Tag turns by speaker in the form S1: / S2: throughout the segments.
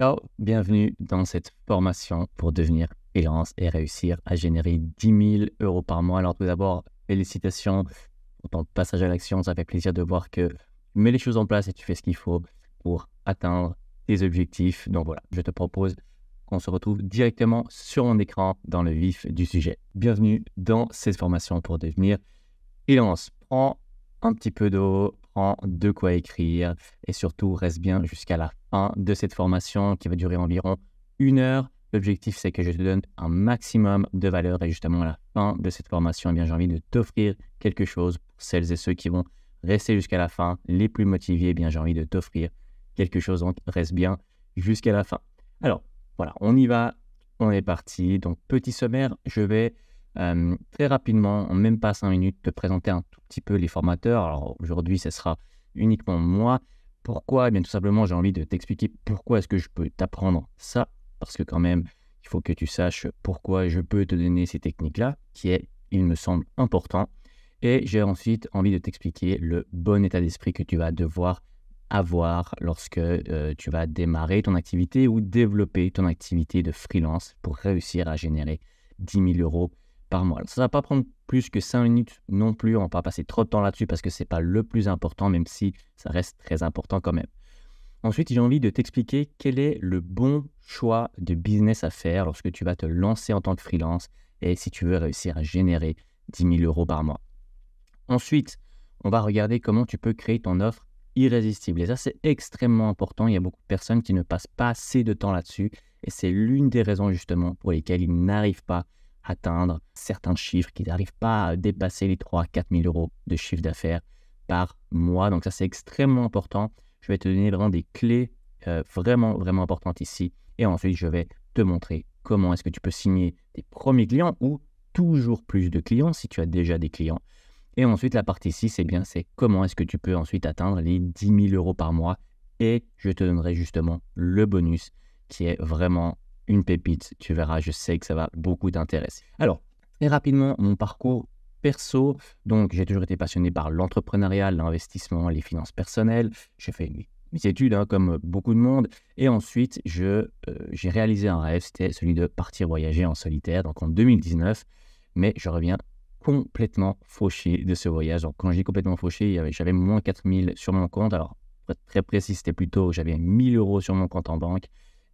S1: Ciao, bienvenue dans cette formation pour devenir élance et réussir à générer 10 000 euros par mois. Alors tout d'abord, félicitations pour ton passage à l'action. Ça fait plaisir de voir que tu mets les choses en place et tu fais ce qu'il faut pour atteindre tes objectifs. Donc voilà, je te propose qu'on se retrouve directement sur mon écran dans le vif du sujet. Bienvenue dans cette formation pour devenir freelance. Prends un petit peu d'eau, de quoi écrire et surtout reste bien jusqu'à la fin de cette formation qui va durer environ une heure. L'objectif, c'est que je te donne un maximum de valeur et justement à la fin de cette formation, et eh bien j'ai envie de t'offrir quelque chose pour celles et ceux qui vont rester jusqu'à la fin, les plus motivés, et eh bien j'ai envie de t'offrir quelque chose. Donc reste bien jusqu'à la fin. Alors voilà, on y va, on est parti. Donc petit sommaire, je vais euh, très rapidement, en même pas cinq minutes, te présenter un tout peu les formateurs. Alors aujourd'hui, ce sera uniquement moi. Pourquoi eh bien, Tout simplement, j'ai envie de t'expliquer pourquoi est-ce que je peux t'apprendre ça. Parce que quand même, il faut que tu saches pourquoi je peux te donner ces techniques-là, qui est, il me semble, important. Et j'ai ensuite envie de t'expliquer le bon état d'esprit que tu vas devoir avoir lorsque euh, tu vas démarrer ton activité ou développer ton activité de freelance pour réussir à générer 10 000 euros par mois. ça ne va pas prendre plus que 5 minutes non plus. On ne va pas passer trop de temps là-dessus parce que ce n'est pas le plus important, même si ça reste très important quand même. Ensuite, j'ai envie de t'expliquer quel est le bon choix de business à faire lorsque tu vas te lancer en tant que freelance et si tu veux réussir à générer 10 000 euros par mois. Ensuite, on va regarder comment tu peux créer ton offre irrésistible. Et ça, c'est extrêmement important. Il y a beaucoup de personnes qui ne passent pas assez de temps là-dessus. Et c'est l'une des raisons justement pour lesquelles ils n'arrivent pas atteindre certains chiffres, qui n'arrivent pas à dépasser les 3 4 000 euros de chiffre d'affaires par mois. Donc ça, c'est extrêmement important. Je vais te donner vraiment des clés euh, vraiment, vraiment importantes ici. Et ensuite, je vais te montrer comment est-ce que tu peux signer tes premiers clients ou toujours plus de clients si tu as déjà des clients. Et ensuite, la partie 6, c'est eh bien, c'est comment est-ce que tu peux ensuite atteindre les 10 000 euros par mois. Et je te donnerai justement le bonus qui est vraiment une pépite, tu verras, je sais que ça va beaucoup t'intéresser. Alors, très rapidement, mon parcours perso. Donc, j'ai toujours été passionné par l'entrepreneuriat, l'investissement, les finances personnelles. J'ai fait mes, études, hein, comme beaucoup de monde. Et ensuite, euh, j'ai réalisé un rêve, c'était celui de partir voyager en solitaire, donc en 2019. Mais je reviens complètement fauché de ce voyage. Donc, quand j'ai complètement fauché, j'avais moins 4000 sur mon compte. Alors, très précis, c'était plutôt, j'avais 1000 euros sur mon compte en banque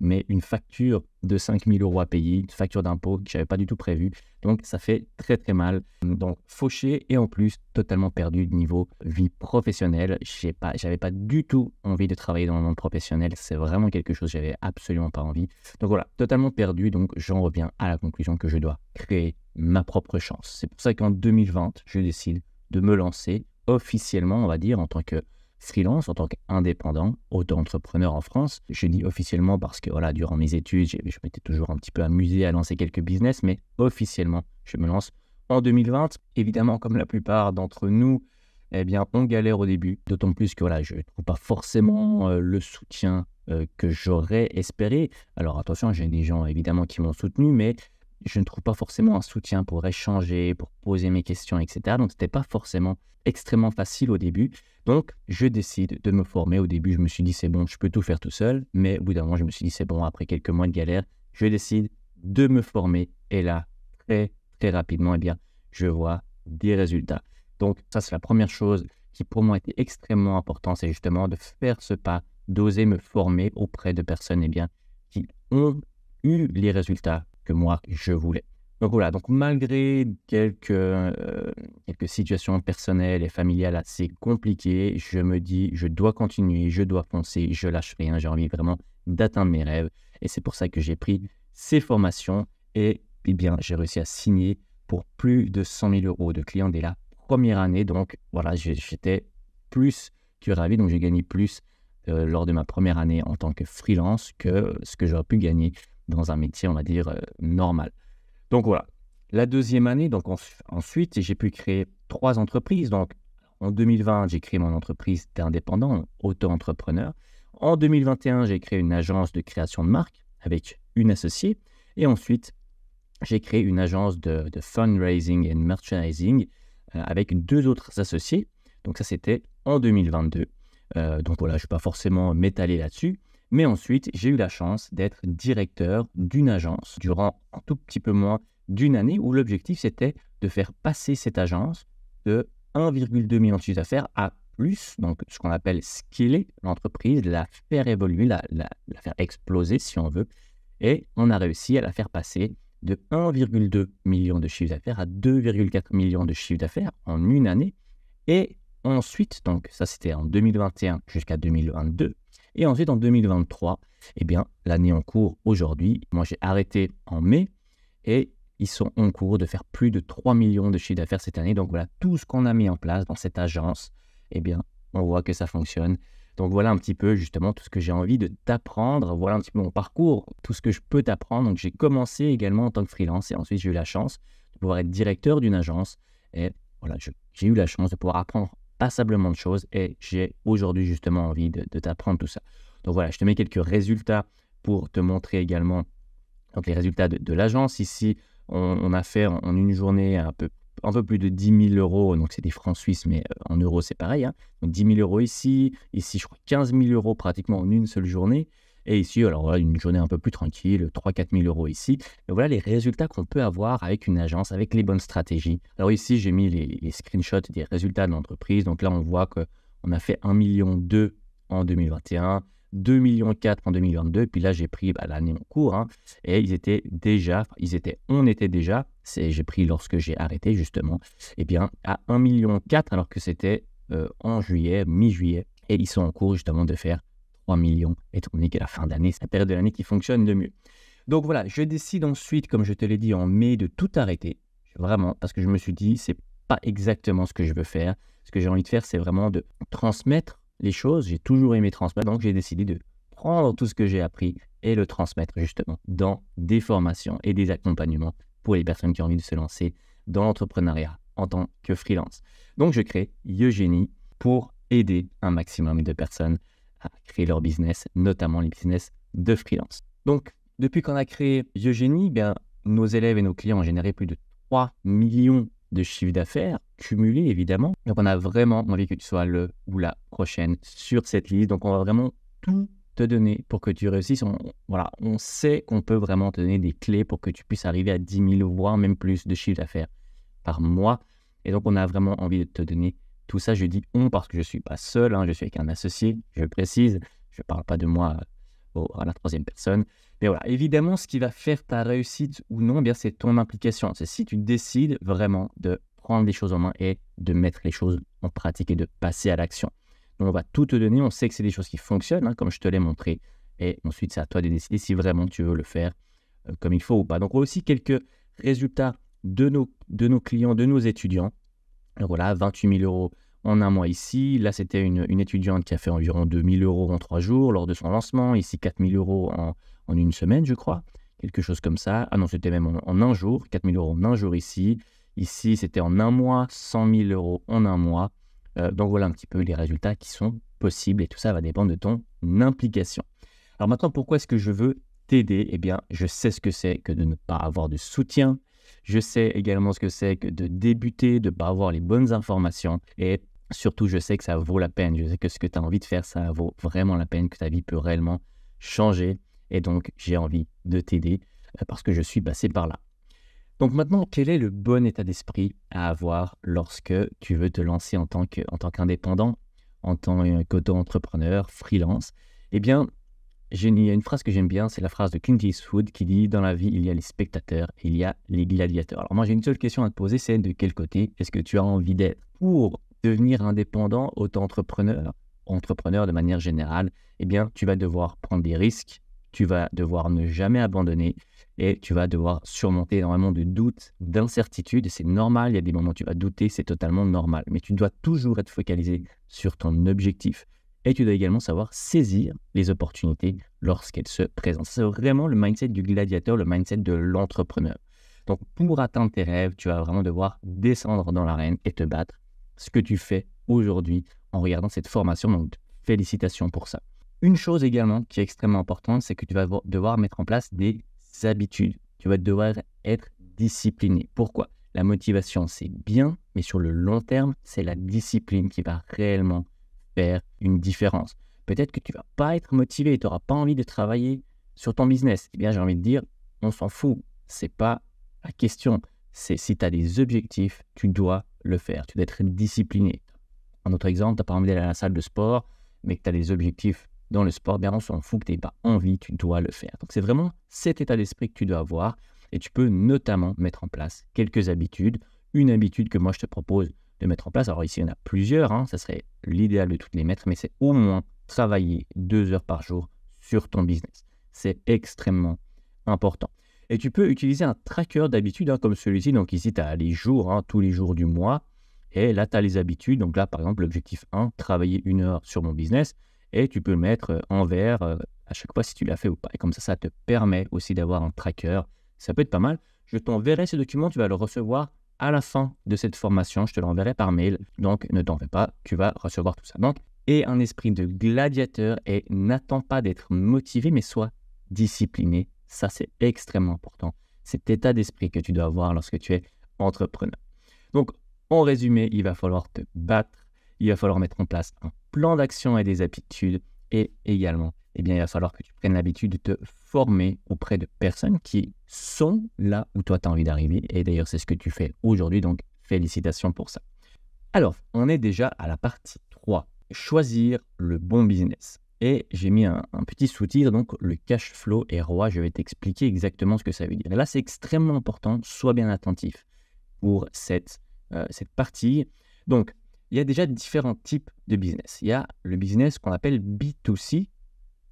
S1: mais une facture de 5000 euros à payer, une facture d'impôt que j'avais pas du tout prévue. Donc ça fait très très mal. Donc fauché et en plus totalement perdu de niveau vie professionnelle. Je pas, pas du tout envie de travailler dans le monde professionnel. C'est vraiment quelque chose j'avais absolument pas envie. Donc voilà, totalement perdu. Donc j'en reviens à la conclusion que je dois créer ma propre chance. C'est pour ça qu'en 2020, je décide de me lancer officiellement, on va dire, en tant que freelance en tant qu'indépendant, auto-entrepreneur en France. Je dis officiellement parce que voilà, durant mes études, je, m'étais toujours un petit peu amusé à lancer quelques business, mais officiellement, je me lance en 2020. Évidemment, comme la plupart d'entre nous, eh bien, on galère au début. D'autant plus que voilà, je ne trouve pas forcément euh, le soutien euh, que j'aurais espéré. Alors attention, j'ai des gens évidemment qui m'ont soutenu, mais je ne trouve pas forcément un soutien pour échanger, pour poser mes questions, etc. Donc, ce n'était pas forcément extrêmement facile au début. Donc, je décide de me former. Au début, je me suis dit, c'est bon, je peux tout faire tout seul. Mais au bout d'un moment, je me suis dit, c'est bon, après quelques mois de galère, je décide de me former. Et là, très, très rapidement, et eh bien, je vois des résultats. Donc, ça, c'est la première chose qui, pour moi, était extrêmement importante. C'est justement de faire ce pas, d'oser me former auprès de personnes, et eh bien, qui ont eu les résultats que moi je voulais. Donc voilà, donc malgré quelques, euh, quelques situations personnelles et familiales assez compliquées, je me dis, je dois continuer, je dois penser je lâche rien, j'ai envie vraiment d'atteindre mes rêves. Et c'est pour ça que j'ai pris ces formations et eh bien, j'ai réussi à signer pour plus de 100 000 euros de clients dès la première année. Donc voilà, j'étais plus que ravi, donc j'ai gagné plus euh, lors de ma première année en tant que freelance que ce que j'aurais pu gagner dans un métier, on va dire, euh, normal. Donc voilà. La deuxième année, donc ensuite, j'ai pu créer trois entreprises. Donc en 2020, j'ai créé mon entreprise d'indépendant, auto-entrepreneur. En 2021, j'ai créé une agence de création de marque avec une associée. Et ensuite, j'ai créé une agence de, fundraising et merchandising euh, avec deux autres associés. Donc ça, c'était en 2022. Euh, donc voilà, je ne vais pas forcément m'étaler là-dessus. Mais ensuite, j'ai eu la chance d'être directeur d'une agence durant un tout petit peu moins d'une année où l'objectif c'était de faire passer cette agence de 1,2 million de chiffre d'affaires à plus, donc ce qu'on appelle scaler l'entreprise, la faire évoluer, la, faire exploser si on veut. Et on a réussi à la faire passer de 1,2 million de chiffre d'affaires à 2,4 millions de chiffre d'affaires en une année. Et ensuite, donc ça c'était en 2021 jusqu'à 2022, et ensuite, en 2023, eh bien, l'année en cours aujourd'hui, moi j'ai arrêté en mai et ils sont en cours de faire plus de 3 millions de chiffres d'affaires cette année. Donc voilà, tout ce qu'on a mis en place dans cette agence, eh bien, on voit que ça fonctionne. Donc voilà un petit peu justement tout ce que j'ai envie de t'apprendre. Voilà un petit peu mon parcours, tout ce que je peux t'apprendre. Donc j'ai commencé également en tant que freelance et ensuite j'ai eu la chance de pouvoir être directeur d'une agence. Et voilà, j'ai eu la chance de pouvoir apprendre passablement de choses et j'ai aujourd'hui justement envie de, t'apprendre tout ça. Donc voilà, je te mets quelques résultats pour te montrer également donc, les résultats de, l'agence. Ici, on, a fait en, une journée un peu, un peu plus de 10 000 euros, donc c'est des francs suisses, mais euh, en euros c'est pareil. Hein. Donc 10 000 euros ici, ici je crois 15 000 euros pratiquement en une seule journée. Et ici, alors voilà, une journée un peu plus tranquille, 3-4 000 euros ici. Et voilà les résultats qu'on peut avoir avec une agence, avec les bonnes stratégies. Alors ici, j'ai mis les, screenshots des résultats de l'entreprise. Donc là, on voit qu'on a fait 1,2 million en 2021. 2,4 millions en 2022. Puis là, j'ai pris bah, l'année en cours hein. et ils étaient déjà, ils étaient, on était déjà, j'ai pris lorsque j'ai arrêté justement, et eh bien à 1,4 million alors que c'était euh, en juillet, mi-juillet. Et ils sont en cours justement de faire 3 millions, étant donné que la fin d'année, c'est la période de l'année qui fonctionne le mieux. Donc voilà, je décide ensuite, comme je te l'ai dit en mai, de tout arrêter. Vraiment, parce que je me suis dit, c'est pas exactement ce que je veux faire. Ce que j'ai envie de faire, c'est vraiment de transmettre les choses. J'ai toujours aimé transmettre, donc j'ai décidé de prendre tout ce que j'ai appris et le transmettre justement dans des formations et des accompagnements pour les personnes qui ont envie de se lancer dans l'entrepreneuriat en tant que freelance. Donc je crée Eugénie pour aider un maximum de personnes créer leur business, notamment les business de freelance. Donc, depuis qu'on a créé Eugénie, eh bien, nos élèves et nos clients ont généré plus de 3 millions de chiffres d'affaires cumulés, évidemment. Donc, on a vraiment envie que tu sois le ou la prochaine sur cette liste. Donc, on va vraiment tout te donner pour que tu réussisses. On, voilà, on sait qu'on peut vraiment te donner des clés pour que tu puisses arriver à 10 000, voire même plus de chiffres d'affaires par mois. Et donc, on a vraiment envie de te donner tout ça, je dis on parce que je ne suis pas seul, hein, je suis avec un associé, je précise, je ne parle pas de moi euh, au, à la troisième personne. Mais voilà, évidemment, ce qui va faire ta réussite ou non, eh c'est ton implication. C'est si tu décides vraiment de prendre les choses en main et de mettre les choses en pratique et de passer à l'action. Donc, on va tout te donner, on sait que c'est des choses qui fonctionnent, hein, comme je te l'ai montré. Et ensuite, c'est à toi de décider si vraiment tu veux le faire euh, comme il faut ou pas. Donc, aussi quelques résultats de nos, de nos clients, de nos étudiants donc voilà, 28 000 euros en un mois ici. Là, c'était une, étudiante qui a fait environ 2 000 euros en trois jours lors de son lancement. Ici, 4 000 euros en, une semaine, je crois. Quelque chose comme ça. Ah non, c'était même en, un jour. 4 000 euros en un jour ici. Ici, c'était en un mois. 100 000 euros en un mois. Euh, donc voilà un petit peu les résultats qui sont possibles et tout ça va dépendre de ton implication. Alors maintenant, pourquoi est-ce que je veux t'aider Eh bien, je sais ce que c'est que de ne pas avoir de soutien. Je sais également ce que c'est que de débuter, de ne pas avoir les bonnes informations et surtout, je sais que ça vaut la peine. Je sais que ce que tu as envie de faire, ça vaut vraiment la peine, que ta vie peut réellement changer. Et donc, j'ai envie de t'aider euh, parce que je suis passé par là. Donc maintenant, quel est le bon état d'esprit à avoir lorsque tu veux te lancer en tant qu'indépendant, en tant qu'auto-entrepreneur, freelance Eh bien, il y a une phrase que j'aime bien, c'est la phrase de Clint Eastwood qui dit Dans la vie, il y a les spectateurs il y a les gladiateurs. Alors, moi, j'ai une seule question à te poser c'est de quel côté est-ce que tu as envie d'être pour devenir indépendant, auto-entrepreneur, entrepreneur de manière générale Eh bien, tu vas devoir prendre des risques, tu vas devoir ne jamais abandonner et tu vas devoir surmonter énormément de doutes, d'incertitudes. c'est normal, il y a des moments où tu vas douter, c'est totalement normal. Mais tu dois toujours être focalisé sur ton objectif et tu dois également savoir saisir les opportunités lorsqu'elles se présentent. C'est vraiment le mindset du gladiateur, le mindset de l'entrepreneur. Donc pour atteindre tes rêves, tu vas vraiment devoir descendre dans l'arène et te battre. Ce que tu fais aujourd'hui en regardant cette formation, donc félicitations pour ça. Une chose également qui est extrêmement importante, c'est que tu vas devoir mettre en place des habitudes. Tu vas devoir être discipliné. Pourquoi La motivation, c'est bien, mais sur le long terme, c'est la discipline qui va réellement faire une différence. Peut-être que tu vas pas être motivé, tu n'auras pas envie de travailler sur ton business. Eh bien, j'ai envie de dire, on s'en fout. C'est pas la question. C'est si tu as des objectifs, tu dois le faire. Tu dois être discipliné. Un autre exemple, tu n'as pas envie d'aller à la salle de sport, mais que tu as des objectifs dans le sport, bien on s'en fout que tu n'aies pas envie, tu dois le faire. Donc c'est vraiment cet état d'esprit que tu dois avoir et tu peux notamment mettre en place quelques habitudes. Une habitude que moi je te propose de mettre en place. Alors ici, il y en a plusieurs, hein. ça serait l'idéal de toutes les mettre, mais c'est au moins travailler deux heures par jour sur ton business. C'est extrêmement important. Et tu peux utiliser un tracker d'habitude hein, comme celui-ci. Donc ici, tu as les jours, hein, tous les jours du mois. Et là, tu as les habitudes. Donc là, par exemple, l'objectif 1, travailler une heure sur mon business. Et tu peux le mettre euh, en vert euh, à chaque fois si tu l'as fait ou pas. Et comme ça, ça te permet aussi d'avoir un tracker. Ça peut être pas mal. Je t'enverrai ce document. Tu vas le recevoir à la fin de cette formation. Je te l'enverrai par mail, donc ne t'en fais pas, tu vas recevoir tout ça. Donc, et un esprit de gladiateur et n'attends pas d'être motivé, mais sois discipliné. Ça, c'est extrêmement important. Cet état d'esprit que tu dois avoir lorsque tu es entrepreneur. Donc, en résumé, il va falloir te battre, il va falloir mettre en place un plan d'action et des habitudes et également eh bien, il va falloir que tu prennes l'habitude de te former auprès de personnes qui sont là où toi, tu as envie d'arriver. Et d'ailleurs, c'est ce que tu fais aujourd'hui. Donc, félicitations pour ça. Alors, on est déjà à la partie 3, choisir le bon business. Et j'ai mis un, petit sous-titre, donc le cash flow est roi. Je vais t'expliquer exactement ce que ça veut dire. Et là, c'est extrêmement important. Sois bien attentif pour cette, euh, cette partie. Donc, il y a déjà différents types de business. Il y a le business qu'on appelle B2C,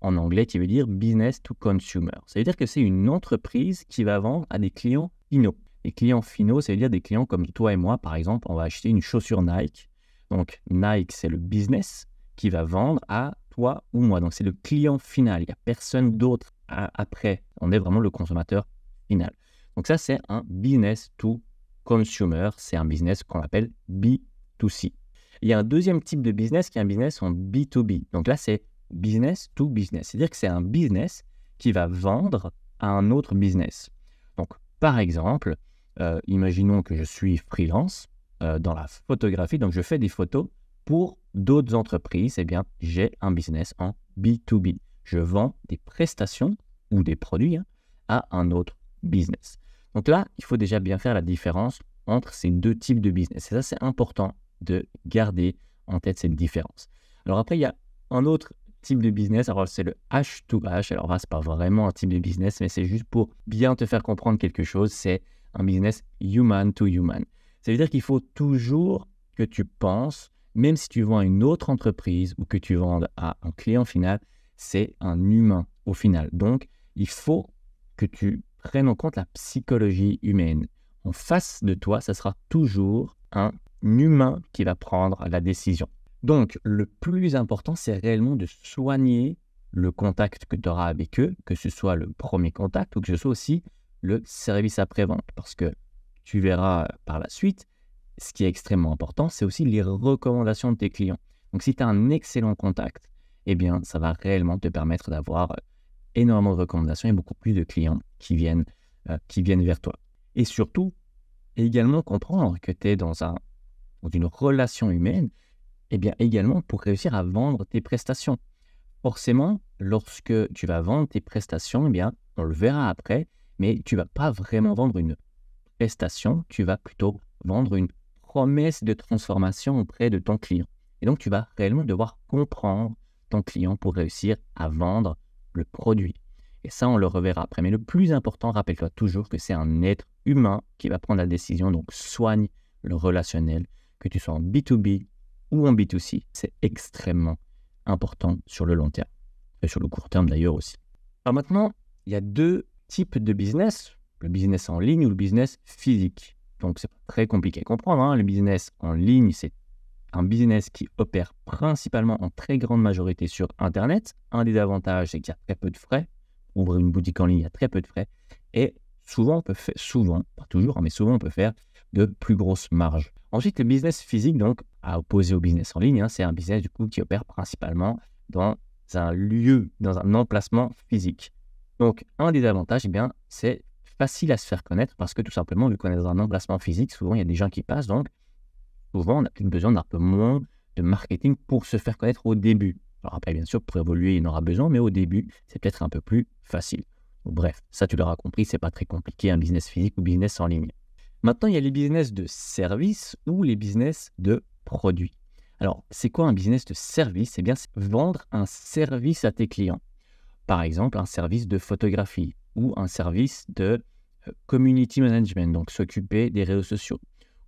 S1: en anglais qui veut dire business to consumer. Ça veut dire que c'est une entreprise qui va vendre à des clients finaux. Les clients finaux, ça veut dire des clients comme toi et moi, par exemple, on va acheter une chaussure Nike. Donc Nike, c'est le business qui va vendre à toi ou moi. Donc c'est le client final. Il n'y a personne d'autre après. On est vraiment le consommateur final. Donc ça, c'est un business to consumer. C'est un business qu'on appelle B2C. Il y a un deuxième type de business qui est un business en B2B. Donc là, c'est business to business. C'est-à-dire que c'est un business qui va vendre à un autre business. Donc, par exemple, euh, imaginons que je suis freelance euh, dans la photographie, donc je fais des photos pour d'autres entreprises. et eh bien, j'ai un business en B2B. Je vends des prestations ou des produits hein, à un autre business. Donc là, il faut déjà bien faire la différence entre ces deux types de business. Et ça, c'est important de garder en tête cette différence. Alors après, il y a un autre type de business. Alors, c'est le H2H. Alors là, c'est pas vraiment un type de business, mais c'est juste pour bien te faire comprendre quelque chose. C'est un business human to human. Ça veut dire qu'il faut toujours que tu penses, même si tu vends à une autre entreprise ou que tu vends à un client final, c'est un humain au final. Donc, il faut que tu prennes en compte la psychologie humaine. En face de toi, ça sera toujours un humain qui va prendre la décision. Donc, le plus important, c'est réellement de soigner le contact que tu auras avec eux, que ce soit le premier contact ou que ce soit aussi le service après-vente. Parce que tu verras par la suite, ce qui est extrêmement important, c'est aussi les recommandations de tes clients. Donc, si tu as un excellent contact, eh bien, ça va réellement te permettre d'avoir euh, énormément de recommandations et beaucoup plus de clients qui viennent, euh, qui viennent vers toi. Et surtout, également comprendre que tu es dans, un, dans une relation humaine eh bien, également pour réussir à vendre tes prestations. Forcément, lorsque tu vas vendre tes prestations, eh bien, on le verra après, mais tu vas pas vraiment vendre une prestation, tu vas plutôt vendre une promesse de transformation auprès de ton client. Et donc, tu vas réellement devoir comprendre ton client pour réussir à vendre le produit. Et ça, on le reverra après. Mais le plus important, rappelle-toi toujours que c'est un être humain qui va prendre la décision. Donc, soigne le relationnel, que tu sois en B2B ou en B2C, c'est extrêmement important sur le long terme, et sur le court terme d'ailleurs aussi. Alors maintenant, il y a deux types de business, le business en ligne ou le business physique. Donc c'est très compliqué à comprendre. Hein. Le business en ligne, c'est un business qui opère principalement en très grande majorité sur Internet. Un des avantages, c'est qu'il y a très peu de frais. Ouvrir une boutique en ligne, il y a très peu de frais. Et souvent, on peut faire, souvent, pas toujours, hein, mais souvent, on peut faire de plus grosses marges. Ensuite, le business physique, donc, à opposer au business en ligne. Hein. C'est un business du coup qui opère principalement dans un lieu, dans un emplacement physique. Donc, un des avantages, eh bien, c'est facile à se faire connaître parce que tout simplement, vu qu'on est un emplacement physique, souvent il y a des gens qui passent, donc souvent on a peut besoin d'un peu moins de marketing pour se faire connaître au début. Alors après, bien sûr, pour évoluer, il en aura besoin, mais au début, c'est peut-être un peu plus facile. bref, ça tu l'auras compris, c'est pas très compliqué, un business physique ou business en ligne. Maintenant, il y a les business de service ou les business de produit. Alors, c'est quoi un business de service Eh bien, c'est vendre un service à tes clients. Par exemple, un service de photographie ou un service de euh, community management, donc s'occuper des réseaux sociaux.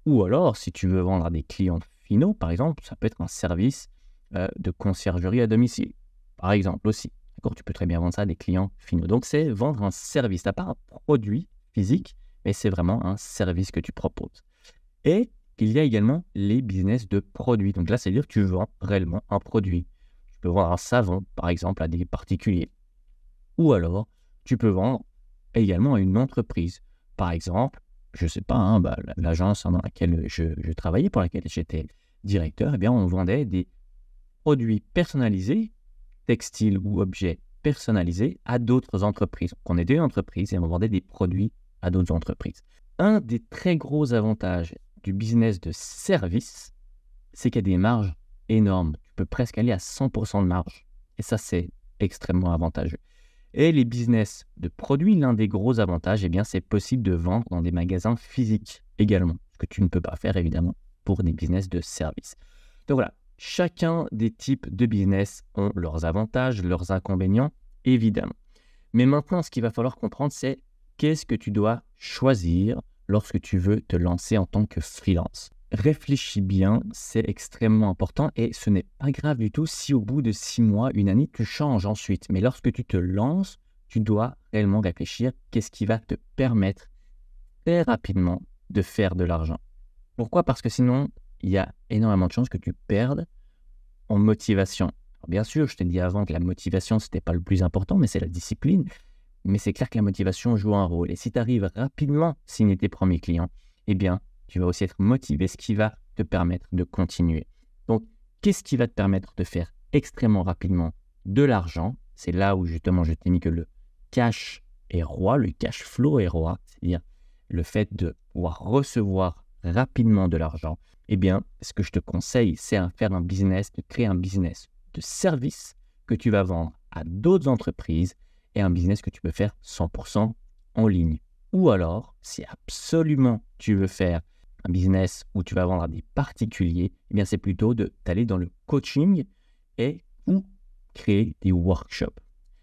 S1: Ou alors, si tu veux vendre à des clients finaux, par exemple, ça peut être un service euh, de conciergerie à domicile, par exemple aussi. D'accord Tu peux très bien vendre ça à des clients finaux. Donc, c'est vendre un service. Tu n'as pas un produit physique, mais c'est vraiment un service que tu proposes. Et il y a également les business de produits. Donc là, c'est-à-dire que tu vends réellement un produit. Tu peux vendre un savon, par exemple, à des particuliers. Ou alors, tu peux vendre également à une entreprise. Par exemple, je ne sais pas, hein, bah, l'agence dans laquelle je, travaillais, pour laquelle j'étais directeur, eh bien, on vendait des produits personnalisés, textiles ou objets personnalisés à d'autres entreprises. Donc, on est une entreprise et on vendait des produits à d'autres entreprises. Un des très gros avantages du business de service, c'est qu'il y a des marges énormes. Tu peux presque aller à 100% de marge. Et ça, c'est extrêmement avantageux. Et les business de produits, l'un des gros avantages, eh bien, c'est possible de vendre dans des magasins physiques également, ce que tu ne peux pas faire évidemment pour des business de service. Donc voilà, chacun des types de business ont leurs avantages, leurs inconvénients, évidemment. Mais maintenant, ce qu'il va falloir comprendre, c'est qu'est-ce que tu dois choisir lorsque tu veux te lancer en tant que freelance. Réfléchis bien, c'est extrêmement important et ce n'est pas grave du tout si au bout de six mois, une année, tu changes ensuite. Mais lorsque tu te lances, tu dois réellement réfléchir qu'est-ce qui va te permettre très rapidement de faire de l'argent. Pourquoi Parce que sinon, il y a énormément de chances que tu perdes en motivation. bien sûr, je t'ai dit avant que la motivation, ce n'était pas le plus important, mais c'est la discipline mais c'est clair que la motivation joue un rôle. Et si tu arrives rapidement à signer tes premiers clients, eh bien, tu vas aussi être motivé, ce qui va te permettre de continuer. Donc, qu'est-ce qui va te permettre de faire extrêmement rapidement de l'argent C'est là où justement je t'ai mis que le cash est roi, le cash flow est roi, c'est-à-dire le fait de pouvoir recevoir rapidement de l'argent. Eh bien, ce que je te conseille, c'est de faire un business, de créer un business de service que tu vas vendre à d'autres entreprises et un business que tu peux faire 100% en ligne. Ou alors, si absolument tu veux faire un business où tu vas vendre à des particuliers, eh bien c'est plutôt de t'aller dans le coaching et ou créer des workshops.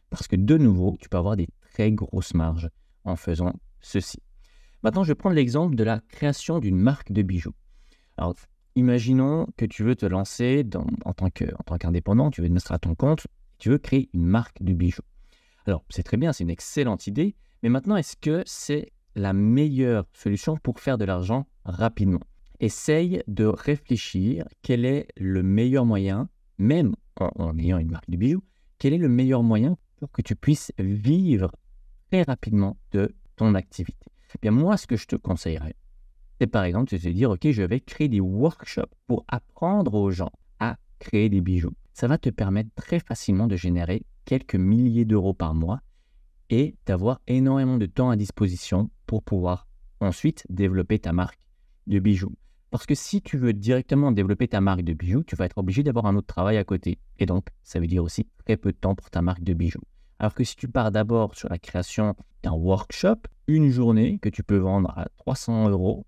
S1: Parce que de nouveau, tu peux avoir des très grosses marges en faisant ceci. Maintenant, je vais prendre l'exemple de la création d'une marque de bijoux. Alors, imaginons que tu veux te lancer en tant qu'indépendant, tu veux te mettre à ton compte, tu veux créer une marque de bijoux. Alors, c'est très bien, c'est une excellente idée, mais maintenant, est-ce que c'est la meilleure solution pour faire de l'argent rapidement Essaye de réfléchir quel est le meilleur moyen, même en, ayant une marque de bijoux, quel est le meilleur moyen pour que tu puisses vivre très rapidement de ton activité. Eh bien, moi, ce que je te conseillerais, c'est par exemple de te dire, OK, je vais créer des workshops pour apprendre aux gens à créer des bijoux. Ça va te permettre très facilement de générer quelques milliers d'euros par mois et d'avoir énormément de temps à disposition pour pouvoir ensuite développer ta marque de bijoux. Parce que si tu veux directement développer ta marque de bijoux, tu vas être obligé d'avoir un autre travail à côté. Et donc, ça veut dire aussi très peu de temps pour ta marque de bijoux. Alors que si tu pars d'abord sur la création d'un workshop, une journée que tu peux vendre à 300 euros,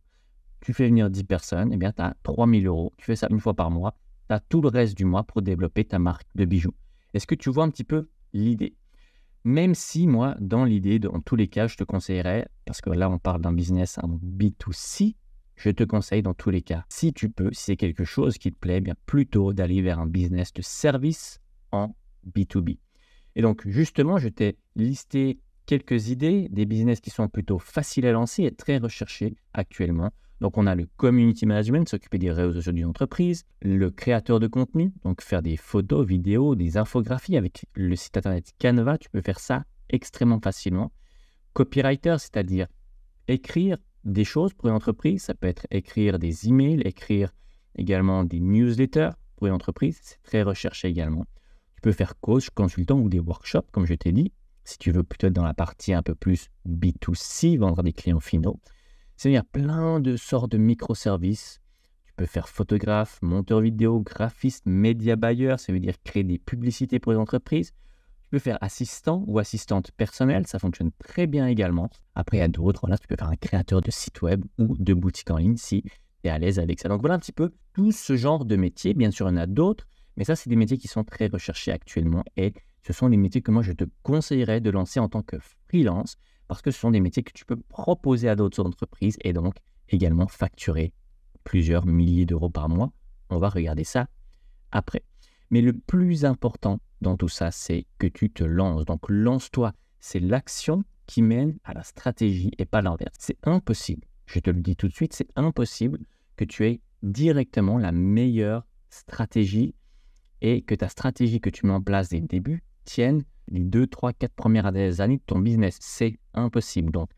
S1: tu fais venir 10 personnes, et eh bien tu as 3000 euros. Tu fais ça une fois par mois. Tu as tout le reste du mois pour développer ta marque de bijoux. Est-ce que tu vois un petit peu l'idée Même si moi, dans l'idée, dans tous les cas, je te conseillerais, parce que là, on parle d'un business en B2C, je te conseille dans tous les cas, si tu peux, si c'est quelque chose qui te plaît, eh bien plutôt d'aller vers un business de service en B2B. Et donc, justement, je t'ai listé quelques idées des business qui sont plutôt faciles à lancer et très recherchés actuellement donc, on a le community management, s'occuper des réseaux sociaux d'une entreprise, le créateur de contenu, donc faire des photos, vidéos, des infographies avec le site internet Canva, tu peux faire ça extrêmement facilement. Copywriter, c'est-à-dire écrire des choses pour une entreprise, ça peut être écrire des emails, écrire également des newsletters pour une entreprise, c'est très recherché également. Tu peux faire coach, consultant ou des workshops, comme je t'ai dit, si tu veux plutôt être dans la partie un peu plus B2C, vendre des clients finaux. C'est-à-dire plein de sortes de microservices. Tu peux faire photographe, monteur vidéo, graphiste, média buyer, ça veut dire créer des publicités pour les entreprises. Tu peux faire assistant ou assistante personnelle, ça fonctionne très bien également. Après, il y a d'autres, Là, tu peux faire un créateur de site web ou de boutique en ligne si tu es à l'aise avec ça. Donc voilà un petit peu tout ce genre de métier. Bien sûr, il y en a d'autres, mais ça, c'est des métiers qui sont très recherchés actuellement et ce sont les métiers que moi, je te conseillerais de lancer en tant que freelance parce que ce sont des métiers que tu peux proposer à d'autres entreprises et donc également facturer plusieurs milliers d'euros par mois. On va regarder ça après. Mais le plus important dans tout ça, c'est que tu te lances. Donc lance-toi. C'est l'action qui mène à la stratégie et pas l'inverse. C'est impossible. Je te le dis tout de suite, c'est impossible que tu aies directement la meilleure stratégie et que ta stratégie que tu mets en place dès le début tienne les deux, trois, quatre premières années de ton business. C'est impossible. Donc,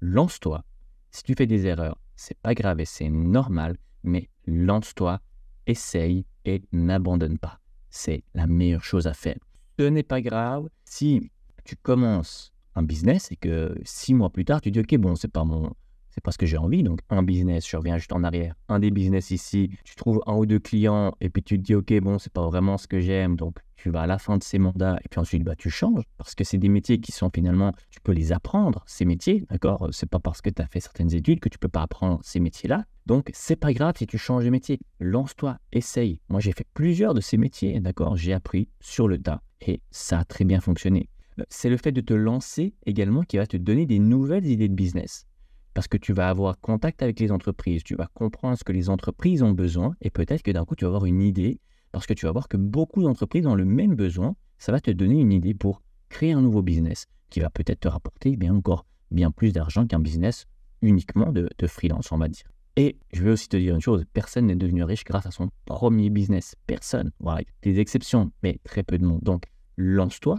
S1: lance-toi. Si tu fais des erreurs, c'est pas grave et c'est normal, mais lance-toi, essaye et n'abandonne pas. C'est la meilleure chose à faire. Ce n'est pas grave si tu commences un business et que six mois plus tard, tu dis, OK, bon, c'est pas mon, c'est ce que j'ai envie. Donc, un business, je reviens juste en arrière. Un des business ici, tu trouves un ou deux clients et puis tu te dis, OK, bon, c'est pas vraiment ce que j'aime. Donc, tu vas à la fin de ces mandats et puis ensuite, bah, tu changes parce que c'est des métiers qui sont finalement, tu peux les apprendre, ces métiers, d'accord C'est pas parce que tu as fait certaines études que tu peux pas apprendre ces métiers-là. Donc, c'est pas grave si tu changes de métier. Lance-toi, essaye. Moi, j'ai fait plusieurs de ces métiers, d'accord J'ai appris sur le tas et ça a très bien fonctionné. Euh, c'est le fait de te lancer également qui va te donner des nouvelles idées de business parce que tu vas avoir contact avec les entreprises, tu vas comprendre ce que les entreprises ont besoin et peut-être que d'un coup, tu vas avoir une idée parce que tu vas voir que beaucoup d'entreprises ont le même besoin. Ça va te donner une idée pour créer un nouveau business qui va peut-être te rapporter bien encore bien plus d'argent qu'un business uniquement de, freelance, on va dire. Et je vais aussi te dire une chose, personne n'est devenu riche grâce à son premier business. Personne. des exceptions, mais très peu de monde. Donc, lance-toi,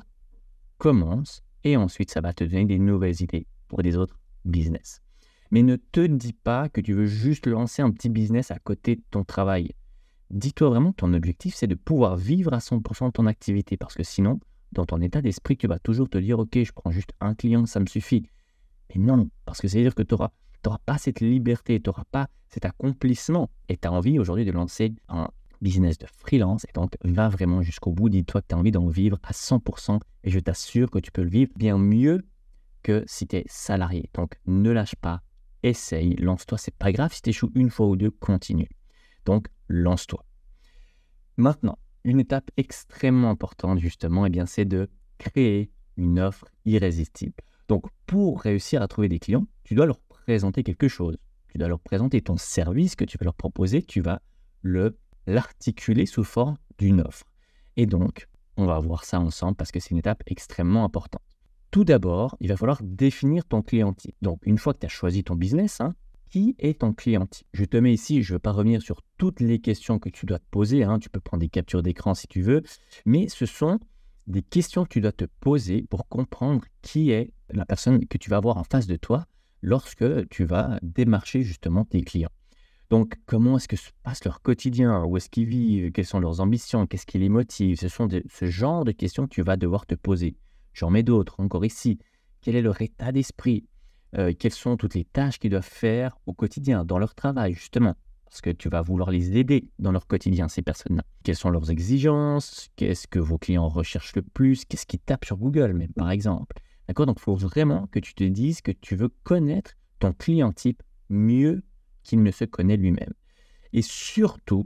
S1: commence, et ensuite, ça va te donner des nouvelles idées pour des autres business. Mais ne te dis pas que tu veux juste lancer un petit business à côté de ton travail. Dis-toi vraiment que ton objectif, c'est de pouvoir vivre à 100% de ton activité, parce que sinon, dans ton état d'esprit, tu vas toujours te dire, OK, je prends juste un client, ça me suffit. Mais non, parce que c'est-à-dire que tu n'auras auras pas cette liberté, tu n'auras pas cet accomplissement, et tu as envie aujourd'hui de lancer un business de freelance, et donc va vraiment jusqu'au bout, dis-toi que tu as envie d'en vivre à 100%, et je t'assure que tu peux le vivre bien mieux que si tu es salarié. Donc ne lâche pas, essaye, lance-toi, c'est pas grave si tu échoues une fois ou deux, continue. Donc lance-toi. Maintenant, une étape extrêmement importante justement, et eh bien c'est de créer une offre irrésistible. Donc pour réussir à trouver des clients, tu dois leur présenter quelque chose. Tu dois leur présenter ton service que tu vas leur proposer, tu vas le l'articuler sous forme d'une offre. Et donc, on va voir ça ensemble parce que c'est une étape extrêmement importante. Tout d'abord, il va falloir définir ton client Donc, une fois que tu as choisi ton business, hein, qui est ton client Je te mets ici, je ne veux pas revenir sur toutes les questions que tu dois te poser. Hein. tu peux prendre des captures d'écran si tu veux, mais ce sont des questions que tu dois te poser pour comprendre qui est la personne que tu vas avoir en face de toi lorsque tu vas démarcher justement tes clients. Donc, comment est-ce que se passe leur quotidien Où est-ce qu'ils vivent Quelles sont leurs ambitions Qu'est-ce qui les motive Ce sont ce genre de questions que tu vas devoir te poser. J'en mets d'autres encore ici. Quel est leur état d'esprit euh, Quelles sont toutes les tâches qu'ils doivent faire au quotidien, dans leur travail, justement Parce que tu vas vouloir les aider dans leur quotidien, ces personnes-là. Quelles sont leurs exigences Qu'est-ce que vos clients recherchent le plus Qu'est-ce qu'ils tapent sur Google, même, par exemple D'accord Donc, il faut vraiment que tu te dises que tu veux connaître ton client type mieux qu'il ne se connaît lui-même. Et surtout,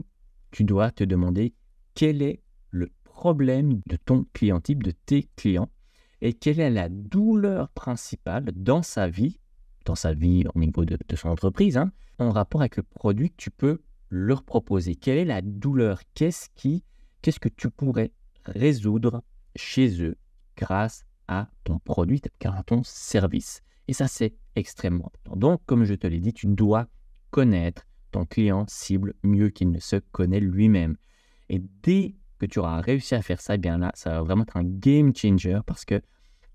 S1: tu dois te demander quel est le problème de ton client type, de tes clients, et quelle est la douleur principale dans sa vie, dans sa vie au niveau de, son entreprise, hein, en rapport avec le produit que tu peux leur proposer. Quelle est la douleur Qu'est-ce qui, qu'est-ce que tu pourrais résoudre chez eux grâce à ton produit, grâce à ton service Et ça, c'est extrêmement important. Donc, comme je te l'ai dit, tu dois connaître ton client cible mieux qu'il ne se connaît lui-même. Et dès que tu auras réussi à faire ça, eh bien là, ça va vraiment être un game changer parce que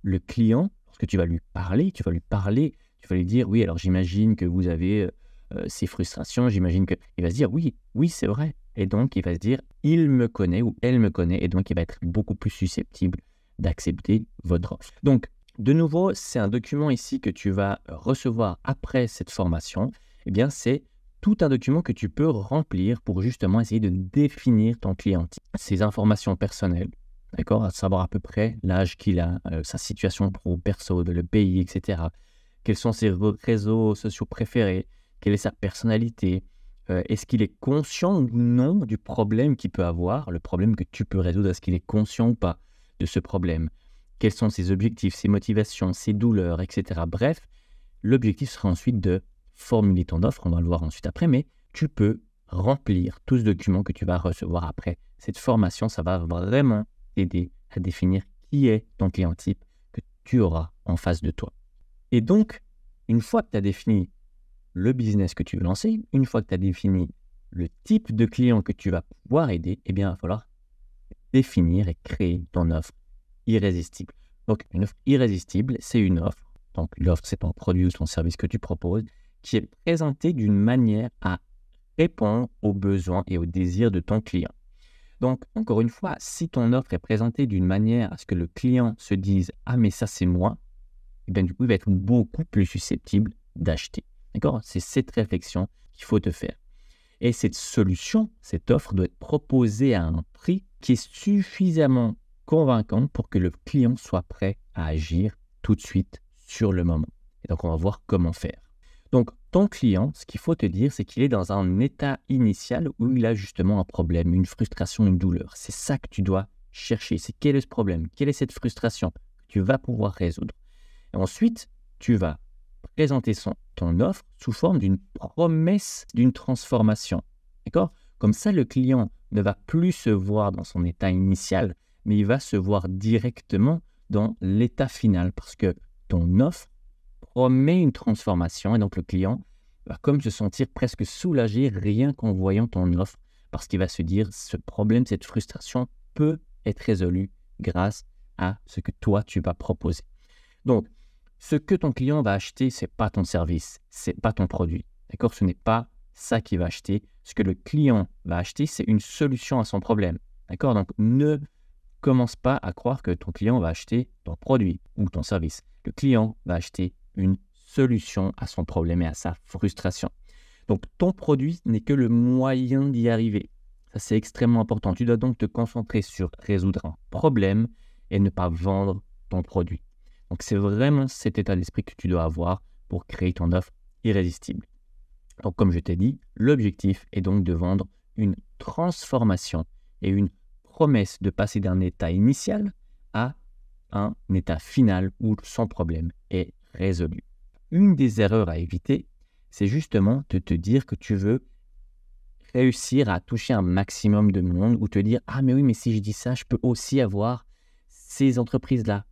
S1: le client, lorsque tu vas lui parler, tu vas lui parler, tu vas lui dire oui, alors j'imagine que vous avez euh, euh, ces frustrations, j'imagine que il va se dire oui, oui, c'est vrai. Et donc il va se dire il me connaît ou elle me connaît et donc il va être beaucoup plus susceptible d'accepter votre offre. Donc de nouveau, c'est un document ici que tu vas recevoir après cette formation. et eh bien, c'est tout un document que tu peux remplir pour justement essayer de définir ton client, ses informations personnelles, d'accord, à savoir à peu près l'âge qu'il a, euh, sa situation pro, perso, le pays, etc. Quels sont ses réseaux sociaux préférés, quelle est sa personnalité, euh, est-ce qu'il est conscient ou non du problème qu'il peut avoir, le problème que tu peux résoudre, est-ce qu'il est conscient ou pas de ce problème, quels sont ses objectifs, ses motivations, ses douleurs, etc. Bref, l'objectif sera ensuite de formuler ton offre, on va le voir ensuite après, mais tu peux remplir tout ce document que tu vas recevoir après cette formation. Ça va vraiment t'aider à définir qui est ton client type que tu auras en face de toi. Et donc, une fois que tu as défini le business que tu veux lancer, une fois que tu as défini le type de client que tu vas pouvoir aider, eh bien, il va falloir définir et créer ton offre irrésistible. Donc, une offre irrésistible, c'est une offre. Donc, l'offre, c'est ton produit ou ton service que tu proposes qui est présenté d'une manière à répondre aux besoins et aux désirs de ton client. Donc, encore une fois, si ton offre est présentée d'une manière à ce que le client se dise Ah, mais ça, c'est moi, eh du coup, il va être beaucoup plus susceptible d'acheter. D'accord C'est cette réflexion qu'il faut te faire. Et cette solution, cette offre doit être proposée à un prix qui est suffisamment convaincant pour que le client soit prêt à agir tout de suite sur le moment. Et donc, on va voir comment faire. Donc, ton client, ce qu'il faut te dire, c'est qu'il est dans un état initial où il a justement un problème, une frustration, une douleur. C'est ça que tu dois chercher. C'est quel est ce problème, quelle est cette frustration que tu vas pouvoir résoudre. ensuite, tu vas présenter ton offre sous forme d'une promesse d'une transformation. D'accord Comme ça, le client ne va plus se voir dans son état initial, mais il va se voir directement dans l'état final parce que ton offre promet une transformation et donc le client va comme se sentir presque soulagé rien qu'en voyant ton offre parce qu'il va se dire ce problème, cette frustration peut être résolu grâce à ce que toi tu vas proposer. Donc, ce que ton client va acheter, c'est pas ton service, c'est pas ton produit. D'accord Ce n'est pas ça qu'il va acheter. Ce que le client va acheter, c'est une solution à son problème. D'accord Donc, ne commence pas à croire que ton client va acheter ton produit ou ton service. Le client va acheter une solution à son problème et à sa frustration. Donc ton produit n'est que le moyen d'y arriver. Ça c'est extrêmement important. Tu dois donc te concentrer sur résoudre un problème et ne pas vendre ton produit. Donc c'est vraiment cet état d'esprit que tu dois avoir pour créer ton offre irrésistible. Donc comme je t'ai dit, l'objectif est donc de vendre une transformation et une promesse de passer d'un état initial à un état final où son problème résolu. Une des erreurs à éviter, c'est justement de te dire que tu veux réussir à toucher un maximum de monde ou te dire Ah, mais oui, mais si je dis ça, je peux aussi avoir ces entreprises-là.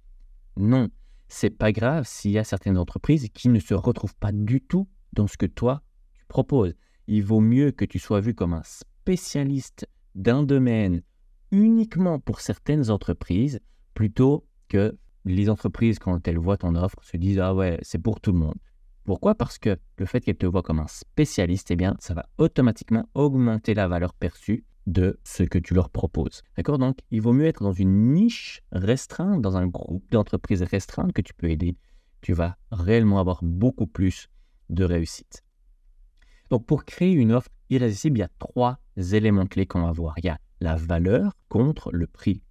S1: Non, c'est pas grave s'il y a certaines entreprises qui ne se retrouvent pas du tout dans ce que toi tu proposes. Il vaut mieux que tu sois vu comme un spécialiste d'un domaine uniquement pour certaines entreprises plutôt que les entreprises, quand elles voient ton offre, se disent Ah ouais, c'est pour tout le monde. Pourquoi Parce que le fait qu'elles te voient comme un spécialiste, eh bien, ça va automatiquement augmenter la valeur perçue de ce que tu leur proposes. D'accord Donc, il vaut mieux être dans une niche restreinte, dans un groupe d'entreprises restreintes que tu peux aider. Tu vas réellement avoir beaucoup plus de réussite. Donc, pour créer une offre irrésistible, il y a trois éléments clés qu'on va voir. Il y a la valeur contre le prix.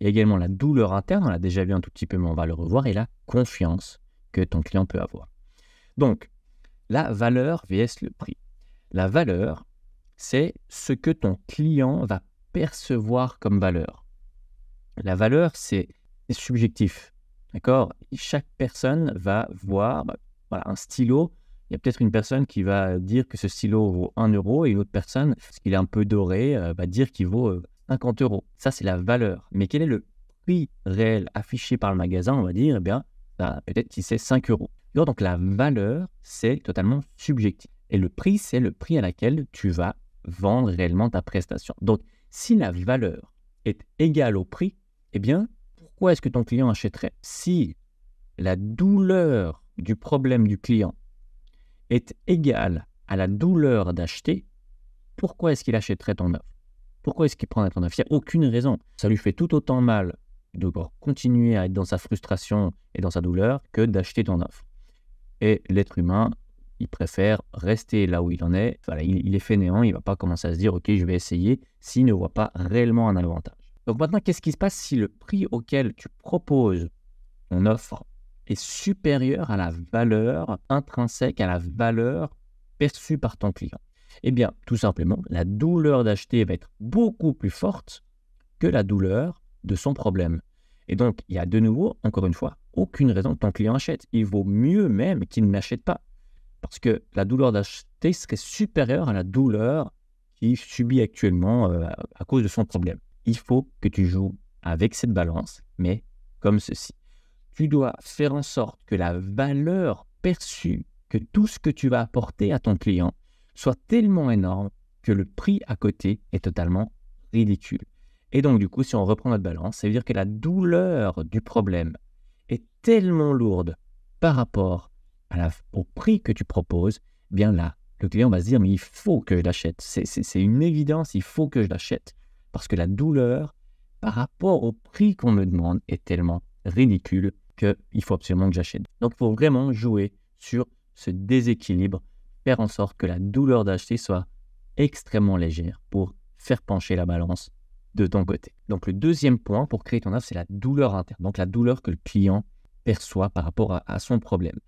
S1: Il y a également la douleur interne, on l'a déjà vu un tout petit peu, mais on va le revoir, et la confiance que ton client peut avoir. Donc, la valeur vs le prix. La valeur, c'est ce que ton client va percevoir comme valeur. La valeur, c'est subjectif. D'accord Chaque personne va voir un stylo. Il y a peut-être une personne qui va dire que ce stylo vaut 1 euro et l'autre personne, parce qu'il est un peu doré, euh, va dire qu'il vaut euh, 50 euros. Ça, c'est la valeur. Mais quel est le prix réel affiché par le magasin On va dire, eh bien, bah, peut-être qu'il c'est 5 euros. Donc la valeur, c'est totalement subjectif. Et le prix, c'est le prix à laquelle tu vas vendre réellement ta prestation. Donc, si la valeur est égale au prix, eh bien, pourquoi est-ce que ton client achèterait Si la douleur du problème du client est égale à la douleur d'acheter, pourquoi est-ce qu'il achèterait ton offre pourquoi est-ce qu'il prend un offre Il n'y a aucune raison. Ça lui fait tout autant mal de continuer à être dans sa frustration et dans sa douleur que d'acheter ton offre. Et l'être humain, il préfère rester là où il en est. il, il, est fainéant, il ne va pas commencer à se dire ok, je vais essayer s'il ne voit pas réellement un avantage. Donc maintenant, qu'est-ce qui se passe si le prix auquel tu proposes ton offre est supérieur à la valeur intrinsèque, à la valeur perçue par ton client eh bien, tout simplement, la douleur d'acheter va être beaucoup plus forte que la douleur de son problème. Et donc, il y a de nouveau, encore une fois, aucune raison que ton client achète. Il vaut mieux même qu'il n'achète pas. Parce que la douleur d'acheter serait supérieure à la douleur qu'il subit actuellement euh, à cause de son problème. Il faut que tu joues avec cette balance, mais comme ceci. Tu dois faire en sorte que la valeur perçue, que tout ce que tu vas apporter à ton client, soit tellement énorme que le prix à côté est totalement ridicule. Et donc, du coup, si on reprend notre balance, cest à dire que la douleur du problème est tellement lourde par rapport à au prix que tu proposes, eh bien là, le client va se dire, mais il faut que je l'achète. C'est une évidence, il faut que je l'achète. Parce que la douleur, par rapport au prix qu'on me demande, est tellement ridicule qu'il faut absolument que j'achète. Donc, il faut vraiment jouer sur ce déséquilibre faire en sorte que la douleur d'acheter soit extrêmement légère pour faire pencher la balance de ton côté. Donc le deuxième point pour créer ton offre, c'est la douleur interne, donc la douleur que le client perçoit par rapport à, son problème.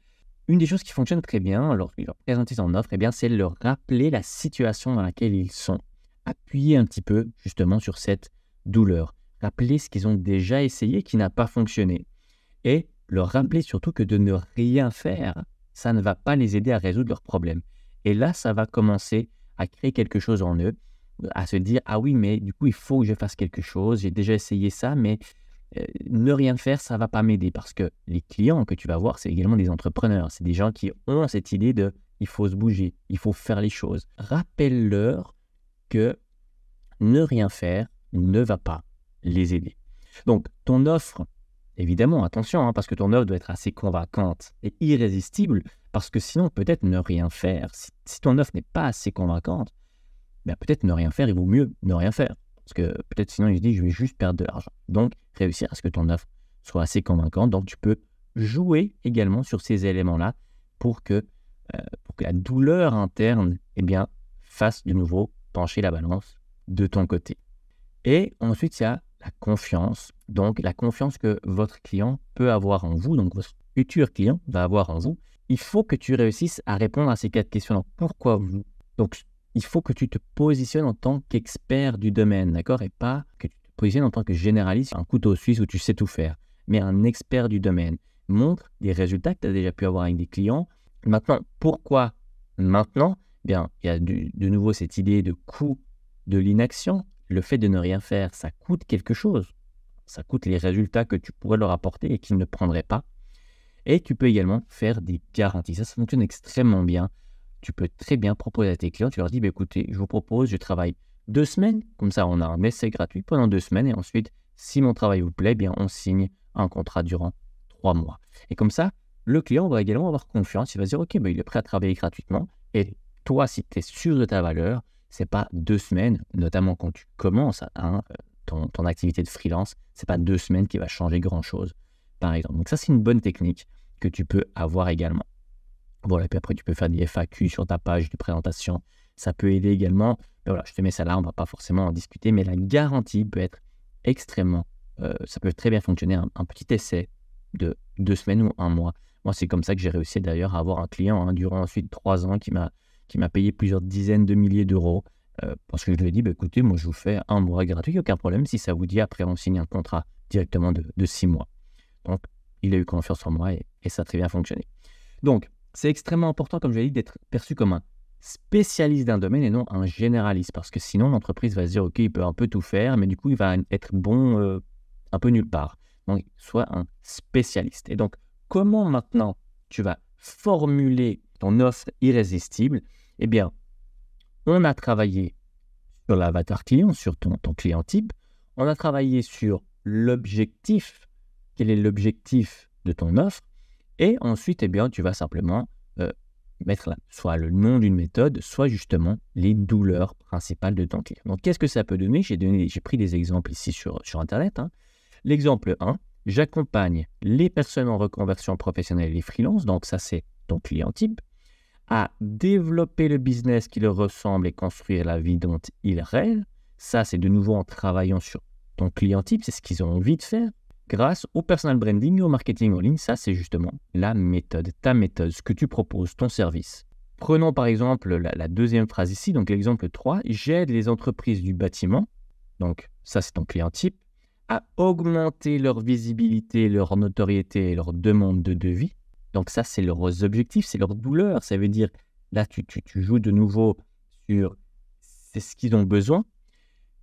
S1: Une des choses qui fonctionne très bien lorsqu'il leur présente son offre, et eh bien, c'est de leur rappeler la situation dans laquelle ils sont. Appuyer un petit peu justement sur cette douleur. Rappeler ce qu'ils ont déjà essayé qui n'a pas fonctionné. Et leur rappeler surtout que de ne rien faire ça ne va pas les aider à résoudre leurs problèmes. Et là, ça va commencer à créer quelque chose en eux, à se dire ah oui, mais du coup, il faut que je fasse quelque chose. J'ai déjà essayé ça, mais euh, ne rien faire, ça va pas m'aider parce que les clients que tu vas voir, c'est également des entrepreneurs, c'est des gens qui ont cette idée de il faut se bouger, il faut faire les choses. Rappelle-leur que ne rien faire ne va pas les aider. Donc, ton offre Évidemment, attention, hein, parce que ton offre doit être assez convaincante et irrésistible, parce que sinon, peut-être ne rien faire. Si, ton offre n'est pas assez convaincante, ben peut-être ne rien faire, il vaut mieux ne rien faire. Parce que peut-être sinon, il se dit, je vais juste perdre de l'argent. Donc, réussir à ce que ton offre soit assez convaincante. Donc, tu peux jouer également sur ces éléments-là pour que, euh, pour que la douleur interne eh bien, fasse de nouveau pencher la balance de ton côté. Et ensuite, il y a la confiance. Donc la confiance que votre client peut avoir en vous, donc votre futur client va avoir en vous. Il faut que tu réussisses à répondre à ces quatre questions. Donc, pourquoi vous Donc il faut que tu te positionnes en tant qu'expert du domaine, d'accord Et pas que tu te positionnes en tant que généraliste, un couteau suisse où tu sais tout faire, mais un expert du domaine. Montre des résultats que tu as déjà pu avoir avec des clients. Maintenant, pourquoi maintenant eh Bien, il y a de nouveau cette idée de coût de l'inaction le fait de ne rien faire, ça coûte quelque chose. Ça coûte les résultats que tu pourrais leur apporter et qu'ils ne prendraient pas. Et tu peux également faire des garanties. Ça, ça fonctionne extrêmement bien. Tu peux très bien proposer à tes clients, tu leur dis, bah, écoutez, je vous propose, je travaille deux semaines, comme ça on a un essai gratuit pendant deux semaines, et ensuite, si mon travail vous plaît, eh bien on signe un contrat durant trois mois. Et comme ça, le client va également avoir confiance, il va dire, ok, bah, il est prêt à travailler gratuitement, et toi, si tu es sûr de ta valeur, c'est pas deux semaines, notamment quand tu commences hein, ton, ton, activité de freelance, c'est pas deux semaines qui va changer grand chose, par exemple. Donc ça, c'est une bonne technique que tu peux avoir également. Voilà, puis après, tu peux faire des FAQ sur ta page de présentation. Ça peut aider également. Mais ben voilà, je te mets ça là, on va pas forcément en discuter, mais la garantie peut être extrêmement. Euh, ça peut très bien fonctionner. Un, petit essai de deux semaines ou un mois. Moi, c'est comme ça que j'ai réussi d'ailleurs à avoir un client hein, durant ensuite trois ans qui m'a qui m'a payé plusieurs dizaines de milliers d'euros. Euh, parce que je lui ai dit, bah, écoutez, moi je vous fais un mois gratuit, il a aucun problème. Si ça vous dit, après on signe un contrat directement de, six mois. Donc il a eu confiance en moi et, ça a très bien fonctionné. Donc c'est extrêmement important, comme je l'ai dit, d'être perçu comme un spécialiste d'un domaine et non un généraliste. Parce que sinon l'entreprise va se dire, ok, il peut un peu tout faire, mais du coup il va être bon euh, un peu nulle part. Donc soit un spécialiste. Et donc comment maintenant tu vas formuler ton offre irrésistible eh bien, on a travaillé sur l'avatar client, sur ton, ton client type. On a travaillé sur l'objectif. Quel est l'objectif de ton offre Et ensuite, eh bien, tu vas simplement euh, mettre soit le nom d'une méthode, soit justement les douleurs principales de ton client. Donc, qu'est-ce que ça peut donner J'ai donné, j'ai pris des exemples ici sur, sur Internet. Hein. L'exemple 1, j'accompagne les personnes en reconversion professionnelle et les freelances. Donc, ça, c'est ton client type à développer le business qui leur ressemble et construire la vie dont ils rêvent. Ça, c'est de nouveau en travaillant sur ton client type, c'est ce qu'ils ont envie de faire. Grâce au personal branding et au marketing en ligne, ça, c'est justement la méthode, ta méthode, ce que tu proposes, ton service. Prenons par exemple la, la deuxième phrase ici, donc l'exemple 3, j'aide les entreprises du bâtiment, donc ça c'est ton client type, à augmenter leur visibilité, leur notoriété et leur demande de devis donc ça, c'est leurs objectifs, c'est leur douleur. Ça veut dire, là, tu, tu, joues de nouveau sur c'est ce qu'ils ont besoin.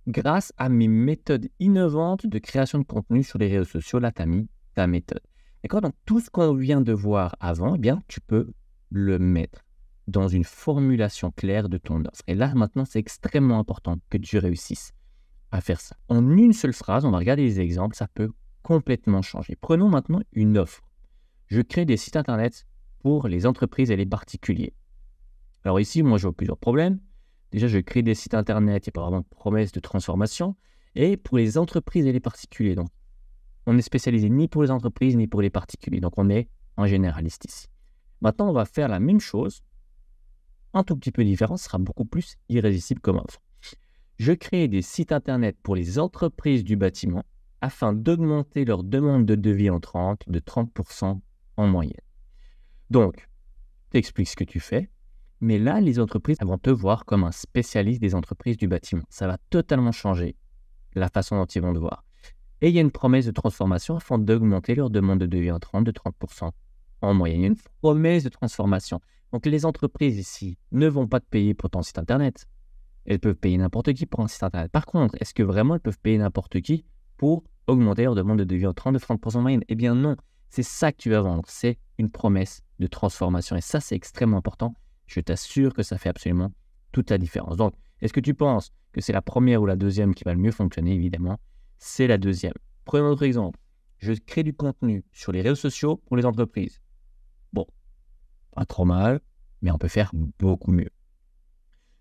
S1: Grâce à mes méthodes innovantes de création de contenu sur les réseaux sociaux, là, tu as mis ta méthode. D'accord Donc tout ce qu'on vient de voir avant, eh bien, tu peux le mettre dans une formulation claire de ton offre. Et là, maintenant, c'est extrêmement important que tu réussisses à faire ça. En une seule phrase, on va regarder les exemples, ça peut complètement changer. Prenons maintenant une offre je crée des sites Internet pour les entreprises et les particuliers. Alors ici, moi, j'ai plusieurs problèmes. Déjà, je crée des sites Internet, il n'y a pas vraiment de promesse de transformation. Et pour les entreprises et les particuliers, donc, on n'est spécialisé ni pour les entreprises ni pour les particuliers. Donc, on est en généraliste ici. Maintenant, on va faire la même chose. Un tout petit peu différent, ce sera beaucoup plus irrésistible comme offre. Je crée des sites Internet pour les entreprises du bâtiment afin d'augmenter leur demande de devis en 30, de 30% en moyenne. Donc, t'expliques ce que tu fais, mais là, les entreprises vont te voir comme un spécialiste des entreprises du bâtiment. Ça va totalement changer la façon dont ils vont te voir. Et il y a une promesse de transformation afin d'augmenter leur demande de devis en 30 de 30% en moyenne. Une promesse de transformation. Donc les entreprises ici ne vont pas te payer pour ton site internet. Elles peuvent payer n'importe qui pour un site internet. Par contre, est-ce que vraiment elles peuvent payer n'importe qui pour augmenter leur demande de devis en 30 de 30% en moyenne Eh bien non. C'est ça que tu vas vendre. C'est une promesse de transformation. Et ça, c'est extrêmement important. Je t'assure que ça fait absolument toute la différence. Donc, est-ce que tu penses que c'est la première ou la deuxième qui va le mieux fonctionner Évidemment, c'est la deuxième. Prenons un autre exemple. Je crée du contenu sur les réseaux sociaux pour les entreprises. Bon, pas trop mal, mais on peut faire beaucoup mieux.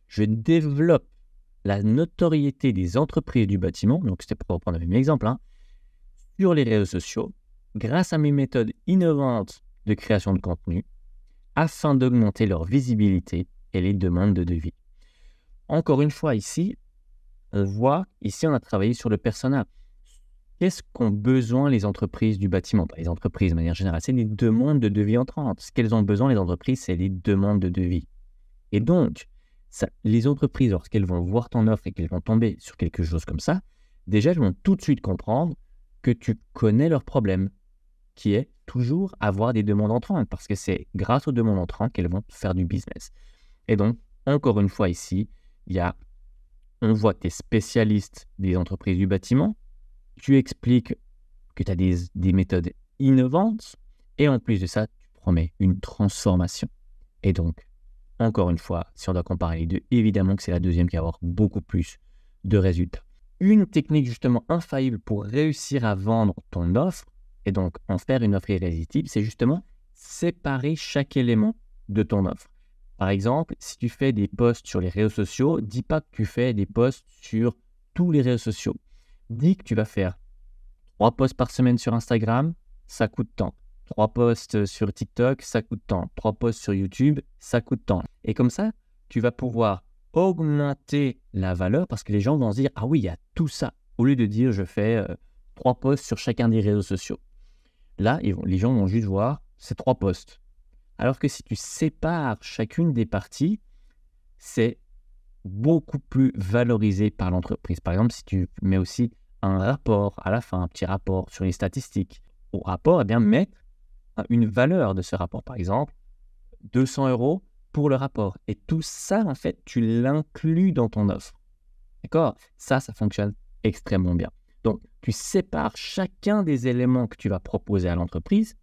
S1: Je développe la notoriété des entreprises du bâtiment, donc c'était pour reprendre le même exemple, hein, sur les réseaux sociaux grâce à mes méthodes innovantes de création de contenu afin d'augmenter leur visibilité et les demandes de devis. Encore une fois, ici, on voit, ici on a travaillé sur le persona. Qu'est-ce qu'ont besoin les entreprises du bâtiment bah, Les entreprises, de manière générale, c'est les demandes de devis entrantes. Ce qu'elles ont besoin, les entreprises, c'est les demandes de devis. Et donc, les entreprises, lorsqu'elles vont voir ton offre et qu'elles vont tomber sur quelque chose comme ça, déjà, elles vont tout de suite comprendre que tu connais leurs problèmes, qui est toujours avoir des demandes entrantes, parce que c'est grâce aux demandes entrantes qu'elles vont faire du business. Et donc, encore une fois ici, il y a, on voit que tu es spécialiste des entreprises du bâtiment, tu expliques que tu as des, des méthodes innovantes, et en plus de ça, tu promets une transformation. Et donc, encore une fois, si on doit comparer les deux, évidemment que c'est la deuxième qui va avoir beaucoup plus de résultats. Une technique justement infaillible pour réussir à vendre ton offre, et donc, en faire une offre irrésistible, c'est justement séparer chaque élément de ton offre. Par exemple, si tu fais des posts sur les réseaux sociaux, dis pas que tu fais des posts sur tous les réseaux sociaux. Dis que tu vas faire trois posts par semaine sur Instagram, ça coûte tant. Trois posts euh, sur TikTok, ça coûte tant. Trois posts sur YouTube, ça coûte tant. Et comme ça, tu vas pouvoir augmenter la valeur parce que les gens vont se dire Ah oui, il y a tout ça. Au lieu de dire je fais euh, trois posts sur chacun des réseaux sociaux. Là, les gens vont juste voir ces trois postes. Alors que si tu sépares chacune des parties, c'est beaucoup plus valorisé par l'entreprise. Par exemple, si tu mets aussi un rapport à la fin, un petit rapport sur les statistiques, au rapport, eh bien, mettre une valeur de ce rapport. Par exemple, 200 euros pour le rapport. Et tout ça, en fait, tu l'inclus dans ton offre. D'accord Ça, ça fonctionne extrêmement bien. Donc, tu sépares chacun des éléments que tu vas proposer à l'entreprise,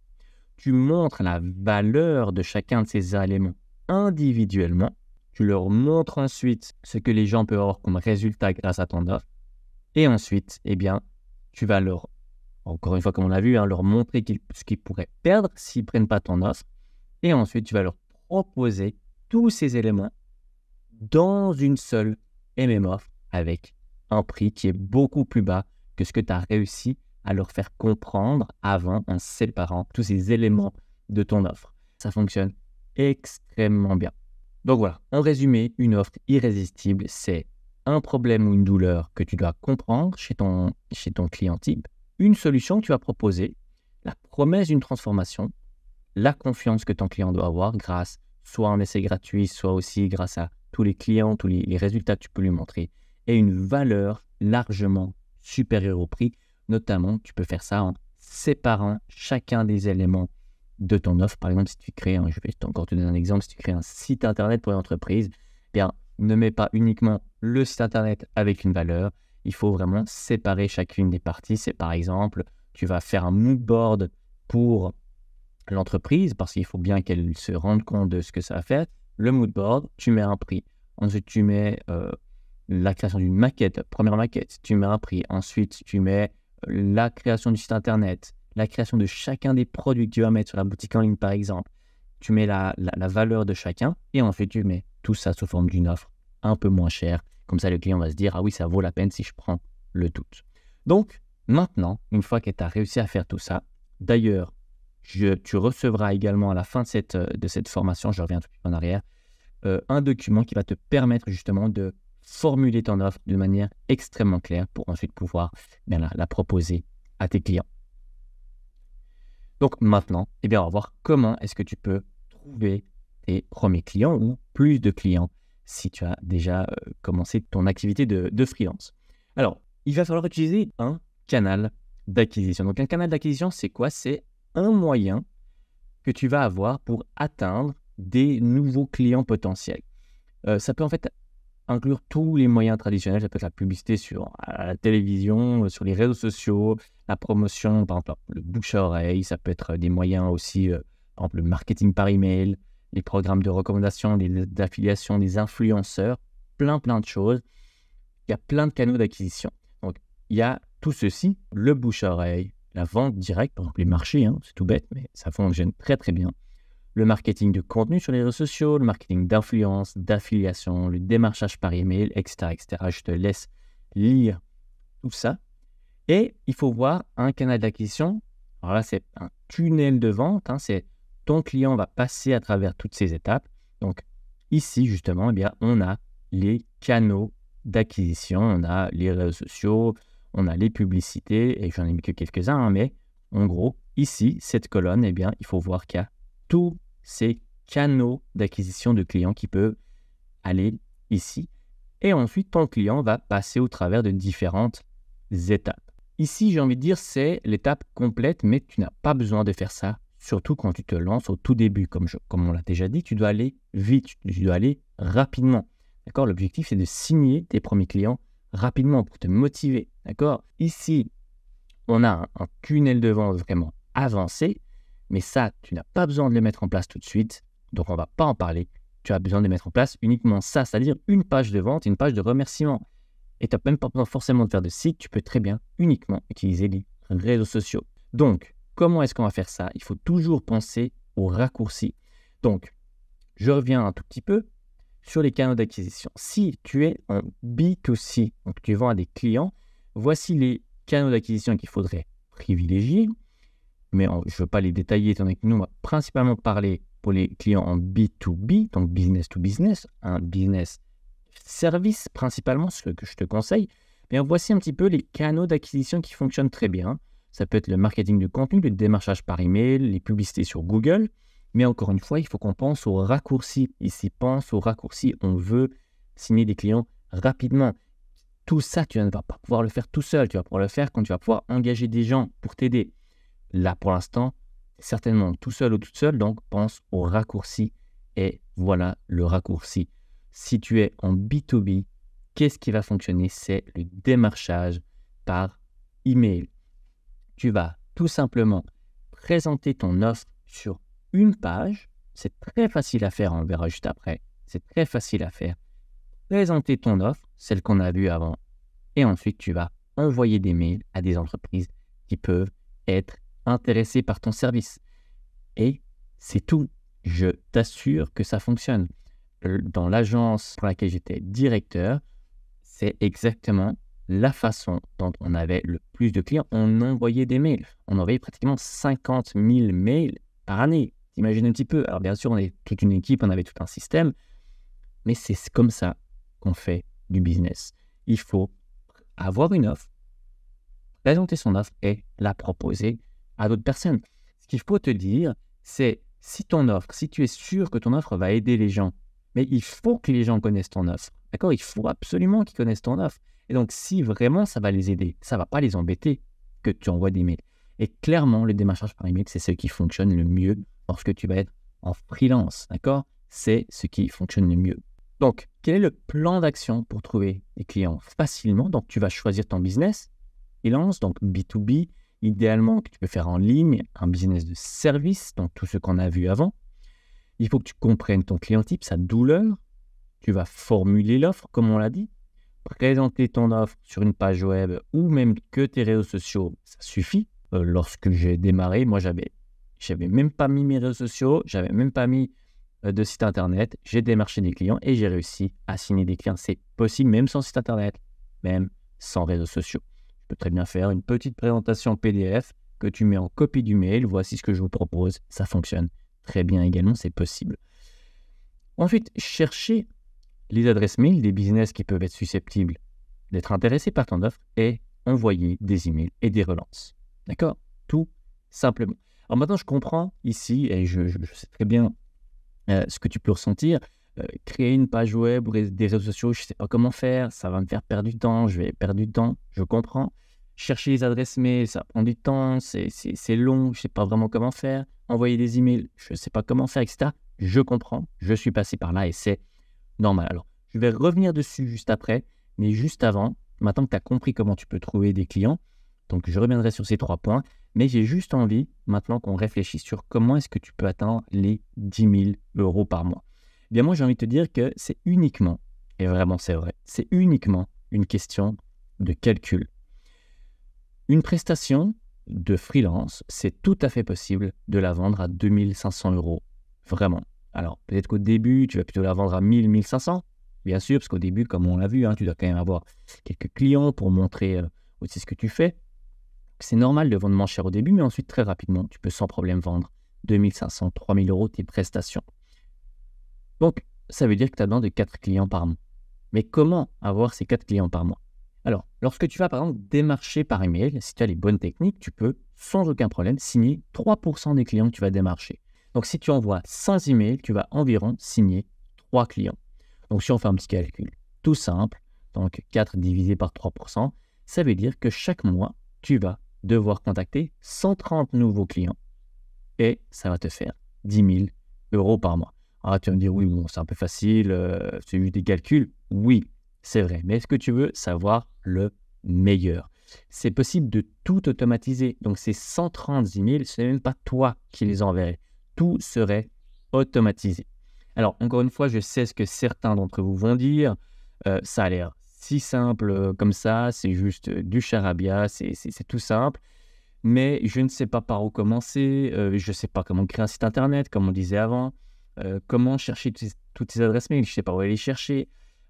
S1: tu montres la valeur de chacun de ces éléments individuellement, tu leur montres ensuite ce que les gens peuvent avoir comme résultat grâce à ton offre, et ensuite, eh bien, tu vas leur, encore une fois comme on l'a vu, hein, leur montrer ce qu'ils pourraient perdre s'ils ne prennent pas ton offre, et ensuite, tu vas leur proposer tous ces éléments dans une seule et avec un prix qui est beaucoup plus bas que ce que tu as réussi à leur faire comprendre avant en séparant tous ces éléments de ton offre. Ça fonctionne extrêmement bien. Donc voilà, en résumé, une offre irrésistible, c'est un problème ou une douleur que tu dois comprendre chez ton, chez ton client type, une solution que tu vas proposer, la promesse d'une transformation, la confiance que ton client doit avoir grâce soit à un essai gratuit, soit aussi grâce à tous les clients, tous les, les résultats que tu peux lui montrer, et une valeur largement supérieur au prix. Notamment, tu peux faire ça en séparant chacun des éléments de ton offre. Par exemple, si tu crées, un, je vais encore te donner un exemple, si tu crées un site internet pour une entreprise, eh bien, ne mets pas uniquement le site internet avec une valeur. Il faut vraiment séparer chacune des parties. C'est par exemple, tu vas faire un mood board pour l'entreprise parce qu'il faut bien qu'elle se rende compte de ce que ça va faire. Le mood board, tu mets un prix. Ensuite, tu mets euh, la création d'une maquette, première maquette, tu mets un prix. Ensuite, tu mets euh, la création du site internet, la création de chacun des produits que tu vas mettre sur la boutique en ligne, par exemple. Tu mets la, valeur de chacun et en fait tu mets tout ça sous forme d'une offre un peu moins chère. Comme ça, le client va se dire Ah oui, ça vaut la peine si je prends le tout. Donc, maintenant, une fois que tu as réussi à faire tout ça, d'ailleurs, tu recevras également à la fin de cette, euh, de cette formation, je reviens tout en arrière, euh, un document qui va te permettre justement de formuler ton offre de manière extrêmement claire pour ensuite pouvoir bien, la, proposer à tes clients. Donc maintenant, eh bien, on va voir comment est-ce que tu peux trouver tes premiers clients ou plus de clients si tu as déjà euh, commencé ton activité de, de freelance. Alors, il va falloir utiliser un canal d'acquisition. Donc un canal d'acquisition, c'est quoi C'est un moyen que tu vas avoir pour atteindre des nouveaux clients potentiels. Euh, ça peut en fait inclure tous les moyens traditionnels, ça peut être la publicité sur la télévision, euh, sur les réseaux sociaux, la promotion, par exemple le bouche à oreille, ça peut être euh, des moyens aussi, euh, par exemple le marketing par email, les programmes de recommandation, les affiliations, des influenceurs, plein plein de choses. Il y a plein de canaux d'acquisition. Donc il y a tout ceci, le bouche à oreille, la vente directe, par exemple les marchés, hein, c'est tout bête, mais ça fonctionne très très bien le marketing de contenu sur les réseaux sociaux, le marketing d'influence, d'affiliation, le démarchage par email, etc., etc. Je te laisse lire tout ça. Et il faut voir un canal d'acquisition. Alors là, c'est un tunnel de vente. Hein. c'est ton client va passer à travers toutes ces étapes. Donc ici, justement, eh bien, on a les canaux d'acquisition. On a les réseaux sociaux, on a les publicités, et j'en ai mis que quelques-uns, hein. mais en gros, ici, cette colonne, eh bien, il faut voir qu'il y a tout ces canaux d'acquisition de clients qui peuvent aller ici. Et ensuite, ton client va passer au travers de différentes étapes. Ici, j'ai envie de dire, c'est l'étape complète, mais tu n'as pas besoin de faire ça, surtout quand tu te lances au tout début. Comme, on l'a déjà dit, tu dois aller vite, tu dois aller rapidement. D'accord L'objectif, c'est de signer tes premiers clients rapidement pour te motiver. D'accord Ici, on a un, un tunnel de vente vraiment avancé mais ça, tu n'as pas besoin de les mettre en place tout de suite, donc on ne va pas en parler. Tu as besoin de mettre en place uniquement ça, c'est-à-dire une page de vente, une page de remerciement. Et tu n'as même pas besoin forcément de faire de site, tu peux très bien uniquement utiliser les réseaux sociaux. Donc, comment est-ce qu'on va faire ça Il faut toujours penser aux raccourcis. Donc, je reviens un tout petit peu sur les canaux d'acquisition. Si tu es en B2C, donc tu vends à des clients, voici les canaux d'acquisition qu'il faudrait privilégier mais je ne veux pas les détailler étant donné que nous, on va principalement parler pour les clients en B2B, donc business to business, un business service principalement, ce que je te conseille. Bien, voici un petit peu les canaux d'acquisition qui fonctionnent très bien. Ça peut être le marketing de contenu, le démarchage par email, les publicités sur Google. Mais encore une fois, il faut qu'on pense aux raccourcis. Ici, pense aux raccourcis. On veut signer des clients rapidement. Tout ça, tu ne vas pas pouvoir le faire tout seul. Tu vas pouvoir le faire quand tu vas pouvoir engager des gens pour t'aider. Là, pour l'instant, certainement tout seul ou toute seule, donc pense au raccourci. Et voilà le raccourci. Si tu es en B2B, qu'est-ce qui va fonctionner C'est le démarchage par email. Tu vas tout simplement présenter ton offre sur une page. C'est très facile à faire, on le verra juste après. C'est très facile à faire. Présenter ton offre, celle qu'on a vue avant. Et ensuite, tu vas envoyer des mails à des entreprises qui peuvent être intéressé par ton service. Et c'est tout. Je t'assure que ça fonctionne. Euh, dans l'agence pour laquelle j'étais directeur, c'est exactement la façon dont on avait le plus de clients. On envoyait des mails. On envoyait pratiquement 50 000 mails par année. Imaginez un petit peu. Alors bien sûr, on est toute une équipe, on avait tout un système, mais c'est comme ça qu'on fait du business. Il faut avoir une offre, présenter son offre et la proposer à d'autres personnes. Ce qu'il faut te dire, c'est si ton offre, si tu es sûr que ton offre va aider les gens, mais il faut que les gens connaissent ton offre. D'accord Il faut absolument qu'ils connaissent ton offre. Et donc, si vraiment ça va les aider, ça va pas les embêter que tu envoies des mails. Et clairement, le démarchage par email, c'est ce qui fonctionne le mieux lorsque tu vas être en freelance. D'accord C'est ce qui fonctionne le mieux. Donc, quel est le plan d'action pour trouver des clients facilement Donc, tu vas choisir ton business, freelance, donc B2B, idéalement que tu peux faire en ligne, un business de service, donc tout ce qu'on a vu avant. Il faut que tu comprennes ton client type, sa douleur. Tu vas formuler l'offre, comme on l'a dit. Présenter ton offre sur une page web ou même que tes réseaux sociaux, ça suffit. Euh, lorsque j'ai démarré, moi, j'avais, j'avais même pas mis mes réseaux sociaux, j'avais même pas mis euh, de site internet. J'ai démarché des clients et j'ai réussi à signer des clients. C'est possible même sans site internet, même sans réseaux sociaux. Tu peux très bien faire une petite présentation PDF que tu mets en copie du mail. Voici ce que je vous propose. Ça fonctionne très bien également, c'est possible. Ensuite, chercher les adresses mail des business qui peuvent être susceptibles d'être intéressés par ton offre et envoyer des emails et des relances. D'accord Tout simplement. Alors maintenant, je comprends ici, et je, sais très bien euh, ce que tu peux ressentir, euh, créer une page web ou des réseaux sociaux, je ne sais pas comment faire, ça va me faire perdre du temps, je vais perdre du temps, je comprends. Chercher les adresses mail, ça prend du temps, c'est long, je ne sais pas vraiment comment faire. Envoyer des emails, je ne sais pas comment faire, etc. Je comprends, je suis passé par là et c'est normal. Alors, je vais revenir dessus juste après, mais juste avant, maintenant que tu as compris comment tu peux trouver des clients, donc je reviendrai sur ces trois points, mais j'ai juste envie maintenant qu'on réfléchisse sur comment est-ce que tu peux atteindre les 10 000 euros par mois bien moi j'ai envie de te dire que c'est uniquement, et vraiment c'est vrai, c'est uniquement une question de calcul. Une prestation de freelance, c'est tout à fait possible de la vendre à 2500 euros, vraiment. Alors peut-être qu'au début, tu vas plutôt la vendre à 1000, 1500, bien sûr, parce qu'au début, comme on l'a vu, hein, tu dois quand même avoir quelques clients pour montrer euh, aussi ce que tu fais. C'est normal de vendre moins cher au début, mais ensuite très rapidement, tu peux sans problème vendre 2500, 3000 euros tes prestations. Donc, ça veut dire que tu as besoin de 4 clients par mois. Mais comment avoir ces 4 clients par mois Alors, lorsque tu vas par exemple démarcher par email, si tu as les bonnes techniques, tu peux sans aucun problème signer 3% des clients que tu vas démarcher. Donc, si tu envoies 100 emails, tu vas environ signer 3 clients. Donc, si on fait un petit calcul tout simple, donc 4 divisé par 3%, ça veut dire que chaque mois, tu vas devoir contacter 130 nouveaux clients et ça va te faire 10 000 euros par mois. Ah, tu vas me dire, oui, bon, c'est un peu facile, euh, c'est juste des calculs. Oui, c'est vrai. Mais est-ce que tu veux savoir le meilleur C'est possible de tout automatiser. Donc, ces 130 000, ce n'est même pas toi qui les enverrais. Tout serait automatisé. Alors, encore une fois, je sais ce que certains d'entre vous vont dire. Euh, ça a l'air si simple euh, comme ça, c'est juste du charabia, c'est tout simple. Mais je ne sais pas par où commencer, je ne sais pas comment créer un site internet, comme on disait avant. Euh, comment chercher toutes ces adresses mail, je ne sais pas où aller les chercher,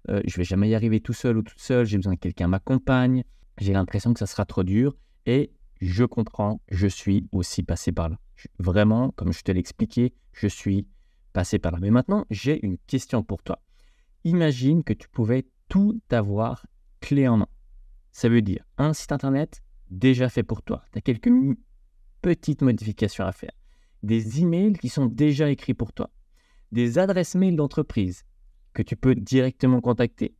S1: euh, je ne vais jamais y arriver tout seul ou toute seule, j'ai besoin que quelqu'un m'accompagne, j'ai l'impression que ça sera trop dur et je comprends, je suis aussi passé par là. vraiment, comme je te l'ai expliqué, je suis passé par là. Mais maintenant, j'ai une question pour toi. Imagine que tu pouvais tout avoir clé en main. Ça veut dire un site internet déjà fait pour toi. Tu as quelques petites modifications à faire. Des emails qui sont déjà écrits pour toi des adresses mail d'entreprise que tu peux directement contacter,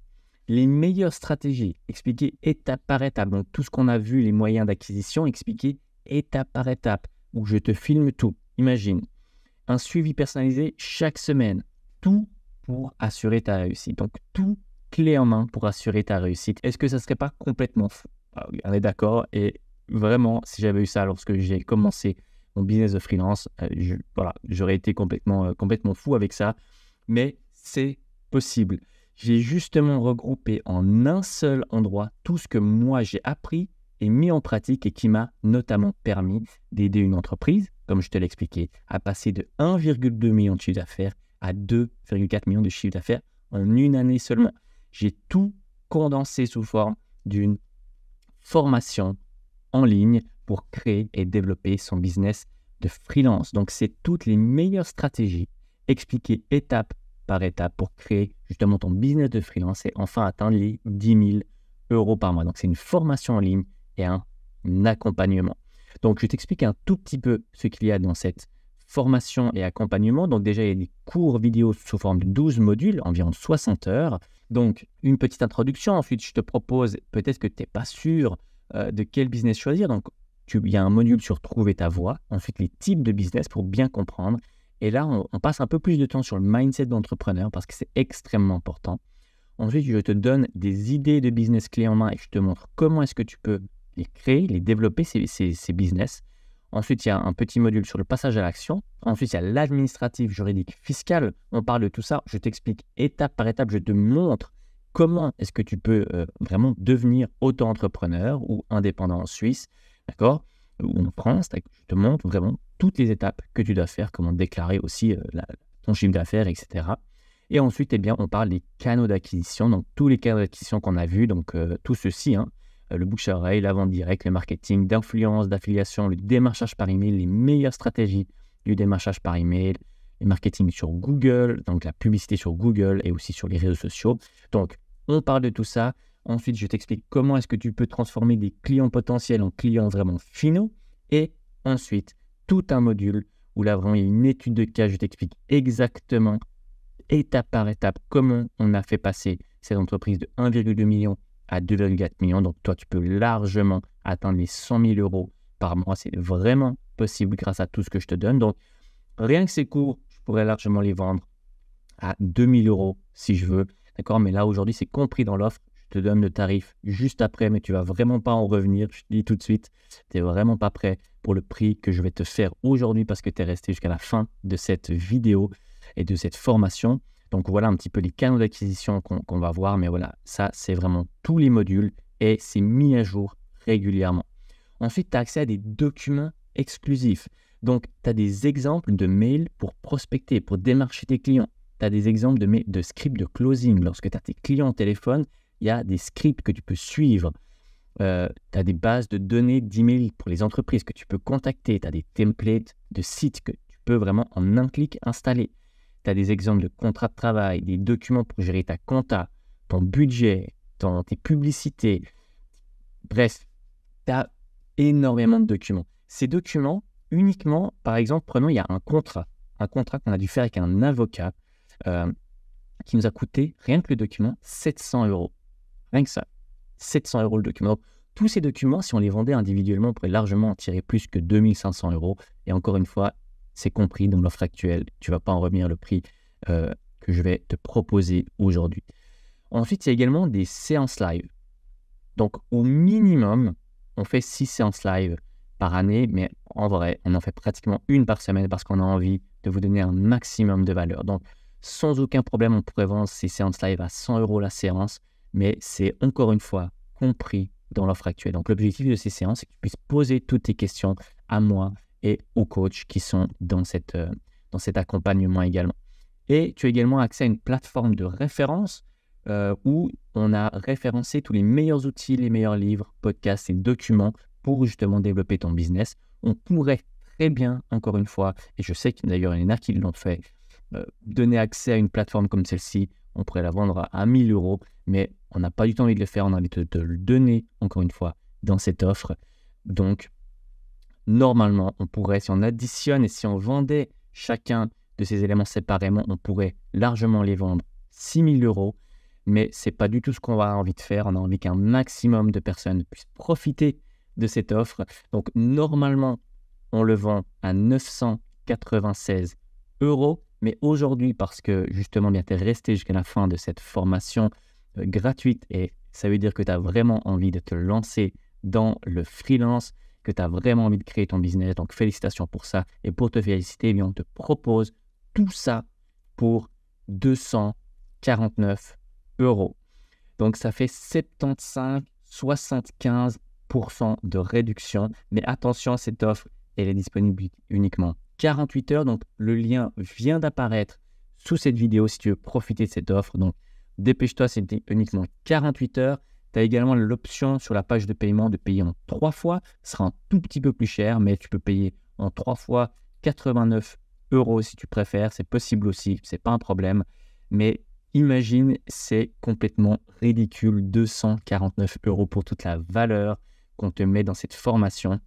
S1: les meilleures stratégies expliquées étape par étape. Donc tout ce qu'on a vu, les moyens d'acquisition expliqués étape par étape, où je te filme tout, imagine. Un suivi personnalisé chaque semaine, tout pour assurer ta réussite. Donc tout clé en main pour assurer ta réussite. Est-ce que ça ne serait pas complètement fou ah On est d'accord. Et vraiment, si j'avais eu ça lorsque j'ai commencé mon business de freelance. Euh, voilà, j'aurais été complètement, euh, complètement fou avec ça, mais c'est possible. J'ai justement regroupé en un seul endroit tout ce que moi j'ai appris et mis en pratique et qui m'a notamment permis d'aider une entreprise, comme je te l'expliquais, à passer de 1,2 million de chiffre d'affaires à 2,4 millions de chiffre d'affaires en une année seulement. J'ai tout condensé sous forme d'une formation en ligne pour créer et développer son business de freelance. Donc, c'est toutes les meilleures stratégies expliquées étape par étape pour créer justement ton business de freelance et enfin atteindre les 10 000 euros par mois. Donc, c'est une formation en ligne et un accompagnement. Donc, je t'explique un tout petit peu ce qu'il y a dans cette formation et accompagnement. Donc, déjà, il y a des cours vidéo sous forme de 12 modules, environ 60 heures. Donc, une petite introduction. Ensuite, je te propose, peut-être que tu n'es pas sûr euh, de quel business choisir. Donc, il y a un module sur trouver ta voie, ensuite les types de business pour bien comprendre. Et là, on, passe un peu plus de temps sur le mindset d'entrepreneur parce que c'est extrêmement important. Ensuite, je te donne des idées de business clés en main et je te montre comment est-ce que tu peux les créer, les développer, ces, ces, business. Ensuite, il y a un petit module sur le passage à l'action. Ensuite, il y a l'administratif, juridique, fiscal. On parle de tout ça. Je t'explique étape par étape. Je te montre comment est-ce que tu peux euh, vraiment devenir auto-entrepreneur ou indépendant en Suisse. D'accord Où on prend, je te montre vraiment toutes les étapes que tu dois faire, comment déclarer aussi euh, ton chiffre d'affaires, etc. Et ensuite, eh bien, on parle des canaux d'acquisition, donc tous les canaux d'acquisition qu'on a vus, donc euh, tout ceci, hein. euh, le bouche à oreille, la vente directe, le marketing d'influence, d'affiliation, le démarchage par email, les meilleures stratégies du démarchage par email, le marketing sur Google, donc la publicité sur Google et aussi sur les réseaux sociaux. Donc, on parle de tout ça, Ensuite, je t'explique comment est-ce que tu peux transformer des clients potentiels en clients vraiment finaux. Et ensuite, tout un module où là, vraiment, il y a une étude de cas. Je t'explique exactement, étape par étape, comment on a fait passer cette entreprise de 1,2 million à 2,4 millions. Donc, toi, tu peux largement atteindre les 100 000 euros par mois. C'est vraiment possible grâce à tout ce que je te donne. Donc, rien que ces cours, je pourrais largement les vendre à 2 000 euros si je veux. D'accord Mais là, aujourd'hui, c'est compris dans l'offre te donne le tarif juste après, mais tu vas vraiment pas en revenir. Je te dis tout de suite, tu n'es vraiment pas prêt pour le prix que je vais te faire aujourd'hui parce que tu es resté jusqu'à la fin de cette vidéo et de cette formation. Donc voilà un petit peu les canaux d'acquisition qu'on va voir, mais voilà, ça c'est vraiment tous les modules et c'est mis à jour régulièrement. Ensuite, tu as accès à des documents exclusifs. Donc, tu as des exemples de mails pour prospecter, pour démarcher tes clients. Tu as des exemples de, de scripts de closing. Lorsque tu as tes clients au téléphone, il y a des scripts que tu peux suivre. Euh, tu as des bases de données d'email pour les entreprises que tu peux contacter. Tu as des templates de sites que tu peux vraiment en un clic installer. Tu as des exemples de contrats de travail, des documents pour gérer ta compta, ton budget, tes publicités. Bref, tu as énormément de documents. Ces documents, uniquement, par exemple, prenons, il y a un contrat. Un contrat qu'on a dû faire avec un avocat euh, qui nous a coûté, rien que le document, 700 euros. Rien que ça. 700 euros le document. Tous ces documents, si on les vendait individuellement, on pourrait largement en tirer plus que 2500 euros. Et encore une fois, c'est compris dans l'offre actuelle. Tu vas pas en revenir le prix euh, que je vais te proposer aujourd'hui. Ensuite, il y a également des séances live. Donc, au minimum, on fait 6 séances live par année, mais en vrai, on en fait pratiquement une par semaine parce qu'on a envie de vous donner un maximum de valeur. Donc, sans aucun problème, on pourrait vendre ces séances live à 100 euros la séance mais c'est encore une fois compris dans l'offre actuelle. Donc l'objectif de ces séances, c'est que tu puisses poser toutes tes questions à moi et aux coachs qui sont euh, dans, cet accompagnement également. Et tu as également accès à une plateforme de référence euh, où on a référencé tous les meilleurs outils, les meilleurs livres, podcasts et documents pour justement développer ton business. On pourrait très bien, encore une fois, et je sais que d'ailleurs il y en a qui l'ont fait, euh, donner accès à une plateforme comme celle-ci on pourrait la vendre à 000 euros, mais on n'a pas du tout envie de le faire, on a envie de te le donner, encore une fois, dans cette offre. Donc, normalement, on pourrait, si on additionne et si on vendait chacun de ces éléments séparément, on pourrait largement les vendre 000 euros, mais c'est pas du tout ce qu'on a envie de faire. On a envie qu'un maximum de personnes puissent profiter de cette offre. Donc, normalement, on le vend à 996 euros. Mais aujourd'hui, parce que justement, bien, tu es resté jusqu'à la fin de cette formation euh, gratuite et ça veut dire que tu as vraiment envie de te lancer dans le freelance, que tu as vraiment envie de créer ton business. Donc, félicitations pour ça. Et pour te féliciter, eh on te propose tout ça pour 249 euros. Donc, ça fait 75, 75% de réduction. Mais attention, cette offre, elle est disponible uniquement 48 heures. Donc le lien vient d'apparaître sous cette vidéo si tu veux profiter de cette offre. Donc dépêche-toi, c'est uniquement 48 heures. Tu as également l'option sur la page de paiement de payer en trois fois. Ce sera un tout petit peu plus cher, mais tu peux payer en trois fois 89 euros si tu préfères. C'est possible aussi, c'est pas un problème. Mais imagine, c'est complètement ridicule. 249 euros pour toute la valeur qu'on te met dans cette formation.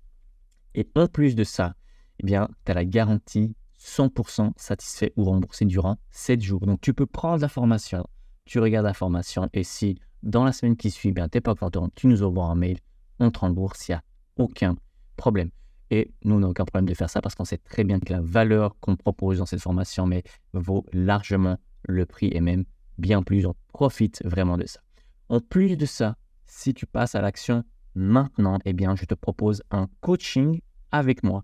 S1: Et en plus de ça, eh bien, tu as la garantie 100% satisfait ou remboursé durant 7 jours. Donc, tu peux prendre la formation, tu regardes la formation et si dans la semaine qui suit, eh tu n'es pas content, tu nous envoies un mail, on te rembourse, il n'y a aucun problème. Et nous, on n'a aucun problème de faire ça parce qu'on sait très bien que la valeur qu'on propose dans cette formation vaut largement le prix et même bien plus. On profite vraiment de ça. En plus de ça, si tu passes à l'action maintenant, eh bien, je te propose un coaching avec moi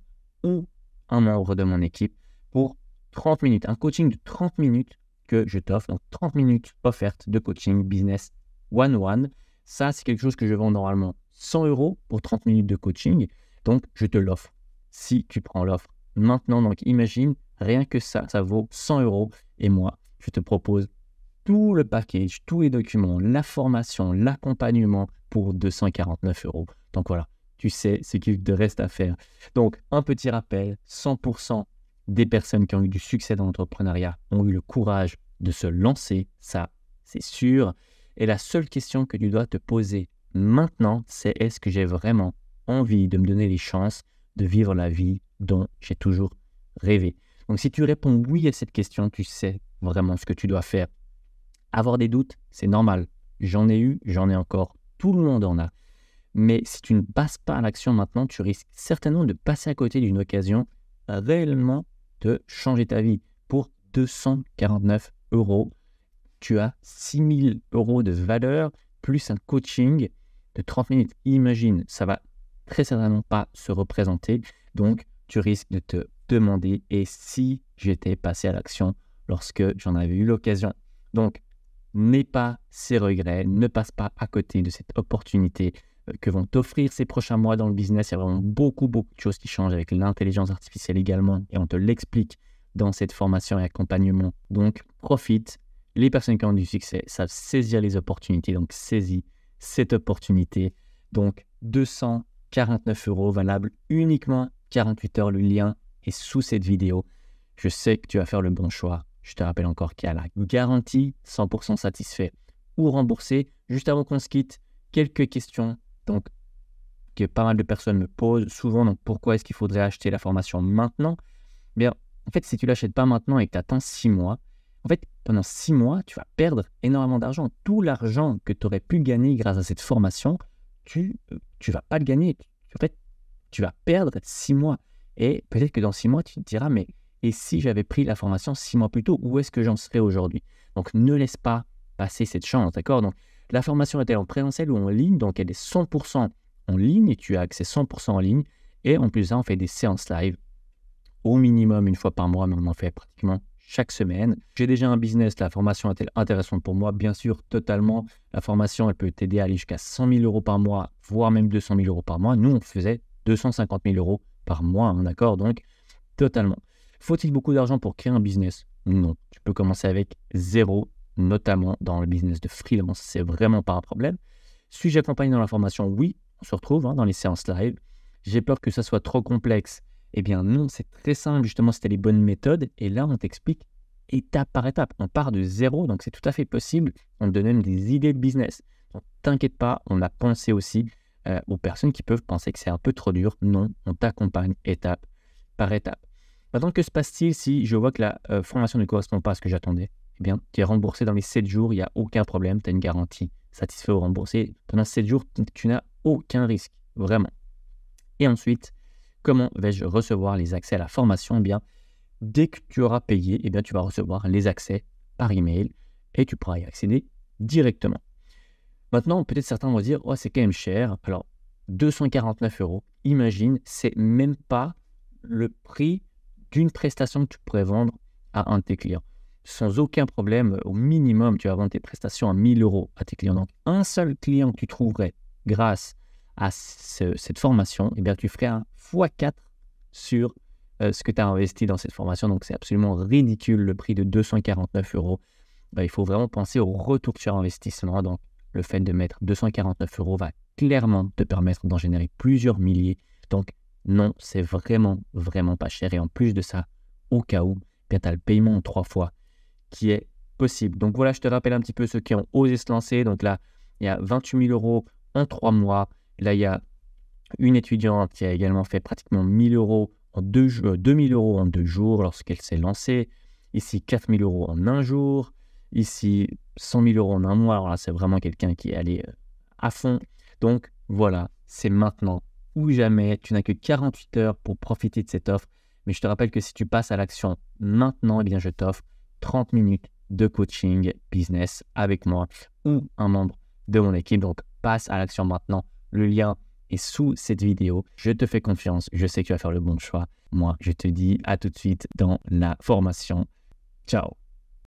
S1: un membre de mon équipe pour 30 minutes, un coaching de 30 minutes que je t'offre. Donc 30 minutes offerte de coaching business one-one. Ça, c'est quelque chose que je vends normalement 100 euros pour 30 minutes de coaching. Donc, je te l'offre si tu prends l'offre maintenant. Donc, imagine, rien que ça, ça vaut 100 euros. Et moi, je te propose tout le package, tous les documents, la formation, l'accompagnement pour 249 euros. Donc voilà, tu sais ce qu'il te reste à faire. Donc, un petit rappel, 100% des personnes qui ont eu du succès dans l'entrepreneuriat ont eu le courage de se lancer, ça, c'est sûr. Et la seule question que tu dois te poser maintenant, c'est est-ce que j'ai vraiment envie de me donner les chances de vivre la vie dont j'ai toujours rêvé Donc, si tu réponds oui à cette question, tu sais vraiment ce que tu dois faire. Avoir des doutes, c'est normal. J'en ai eu, j'en ai encore. Tout le monde en a. Mais si tu ne passes pas à l'action maintenant, tu risques certainement de passer à côté d'une occasion réellement de changer ta vie. Pour 249 euros, tu as 6000 euros de valeur plus un coaching de 30 minutes. Imagine, ça va très certainement pas se représenter. Donc, tu risques de te demander et si j'étais passé à l'action lorsque j'en avais eu l'occasion. Donc, n'aie pas ces regrets, ne passe pas à côté de cette opportunité que vont t'offrir ces prochains mois dans le business. Il y a vraiment beaucoup, beaucoup de choses qui changent avec l'intelligence artificielle également. Et on te l'explique dans cette formation et accompagnement. Donc, profite. Les personnes qui ont du succès savent saisir les opportunités. Donc, saisis cette opportunité. Donc, 249 euros valable uniquement 48 heures. Le lien est sous cette vidéo. Je sais que tu vas faire le bon choix. Je te rappelle encore qu'il y a la garantie 100% satisfait ou remboursé. Juste avant qu'on se quitte, quelques questions donc, que pas mal de personnes me posent souvent, donc pourquoi est-ce qu'il faudrait acheter la formation maintenant eh Bien, en fait, si tu l'achètes pas maintenant et que tu attends six mois, en fait, pendant six mois, tu vas perdre énormément d'argent. Tout l'argent que tu aurais pu gagner grâce à cette formation, tu ne euh, vas pas le gagner. En fait, tu vas perdre six mois. Et peut-être que dans six mois, tu te diras, mais et si j'avais pris la formation six mois plus tôt, où est-ce que j'en serais aujourd'hui Donc, ne laisse pas passer cette chance, d'accord Donc, la formation est-elle en présentiel ou en ligne Donc elle est 100% en ligne et tu as accès 100% en ligne. Et en plus on fait des séances live au minimum une fois par mois, mais on en fait pratiquement chaque semaine. J'ai déjà un business, la formation est-elle intéressante pour moi Bien sûr, totalement. La formation, elle peut t'aider à aller jusqu'à 100 000 euros par mois, voire même 200 000 euros par mois. Nous, on faisait 250 000 euros par mois, hein, d'accord Donc, totalement. Faut-il beaucoup d'argent pour créer un business Non. Tu peux commencer avec zéro notamment dans le business de freelance, c'est vraiment pas un problème. Suis-je accompagné dans la formation Oui, on se retrouve hein, dans les séances live. J'ai peur que ça soit trop complexe. Eh bien non, c'est très simple, justement, c'était les bonnes méthodes. Et là, on t'explique étape par étape. On part de zéro, donc c'est tout à fait possible. On te donne même des idées de business. t'inquiète pas, on a pensé aussi euh, aux personnes qui peuvent penser que c'est un peu trop dur. Non, on t'accompagne étape par étape. Maintenant, que se passe-t-il si je vois que la euh, formation ne correspond pas à ce que j'attendais eh bien, tu es remboursé dans les 7 jours, il n'y a aucun problème, tu as une garantie satisfait ou remboursé. Pendant 7 jours, tu n'as aucun risque, vraiment. Et ensuite, comment vais-je recevoir les accès à la formation eh bien, dès que tu auras payé, eh bien, tu vas recevoir les accès par email et tu pourras y accéder directement. Maintenant, peut-être certains vont dire, oh, c'est quand même cher. Alors, 249 euros, imagine, c'est même pas le prix d'une prestation que tu pourrais vendre à un de tes clients sans aucun problème, au minimum, tu vas vendre tes prestations à 1000 euros à tes clients. Donc, un seul client que tu trouverais grâce à cette formation, eh bien, tu ferais un x4 sur euh, ce que tu as investi dans cette formation. Donc, c'est absolument ridicule le prix de 249 euros. Bah, il faut vraiment penser au retour sur investissement. Donc, le fait de mettre 249 euros va clairement te permettre d'en générer plusieurs milliers. Donc, non, c'est vraiment, vraiment pas cher. Et en plus de ça, au cas où, eh tu as le paiement en trois fois qui est possible. Donc voilà, je te rappelle un petit peu ceux qui ont osé se lancer. Donc là, il y a 28 000 euros en trois mois. Là, il y a une étudiante qui a également fait pratiquement 1000 euros en deux, 2000 euh, euros en deux jours lorsqu'elle s'est lancée. Ici, 000 euros en un jour. Ici, 100 000 euros en un mois. Alors là, c'est vraiment quelqu'un qui est allé euh, à fond. Donc voilà, c'est maintenant ou jamais. Tu n'as que 48 heures pour profiter de cette offre. Mais je te rappelle que si tu passes à l'action maintenant, eh bien, je t'offre 30 minutes de coaching business avec moi ou un membre de mon équipe. Donc, passe à l'action maintenant. Le lien est sous cette vidéo. Je te fais confiance. Je sais que tu vas faire le bon choix. Moi, je te dis à tout de suite dans la formation. Ciao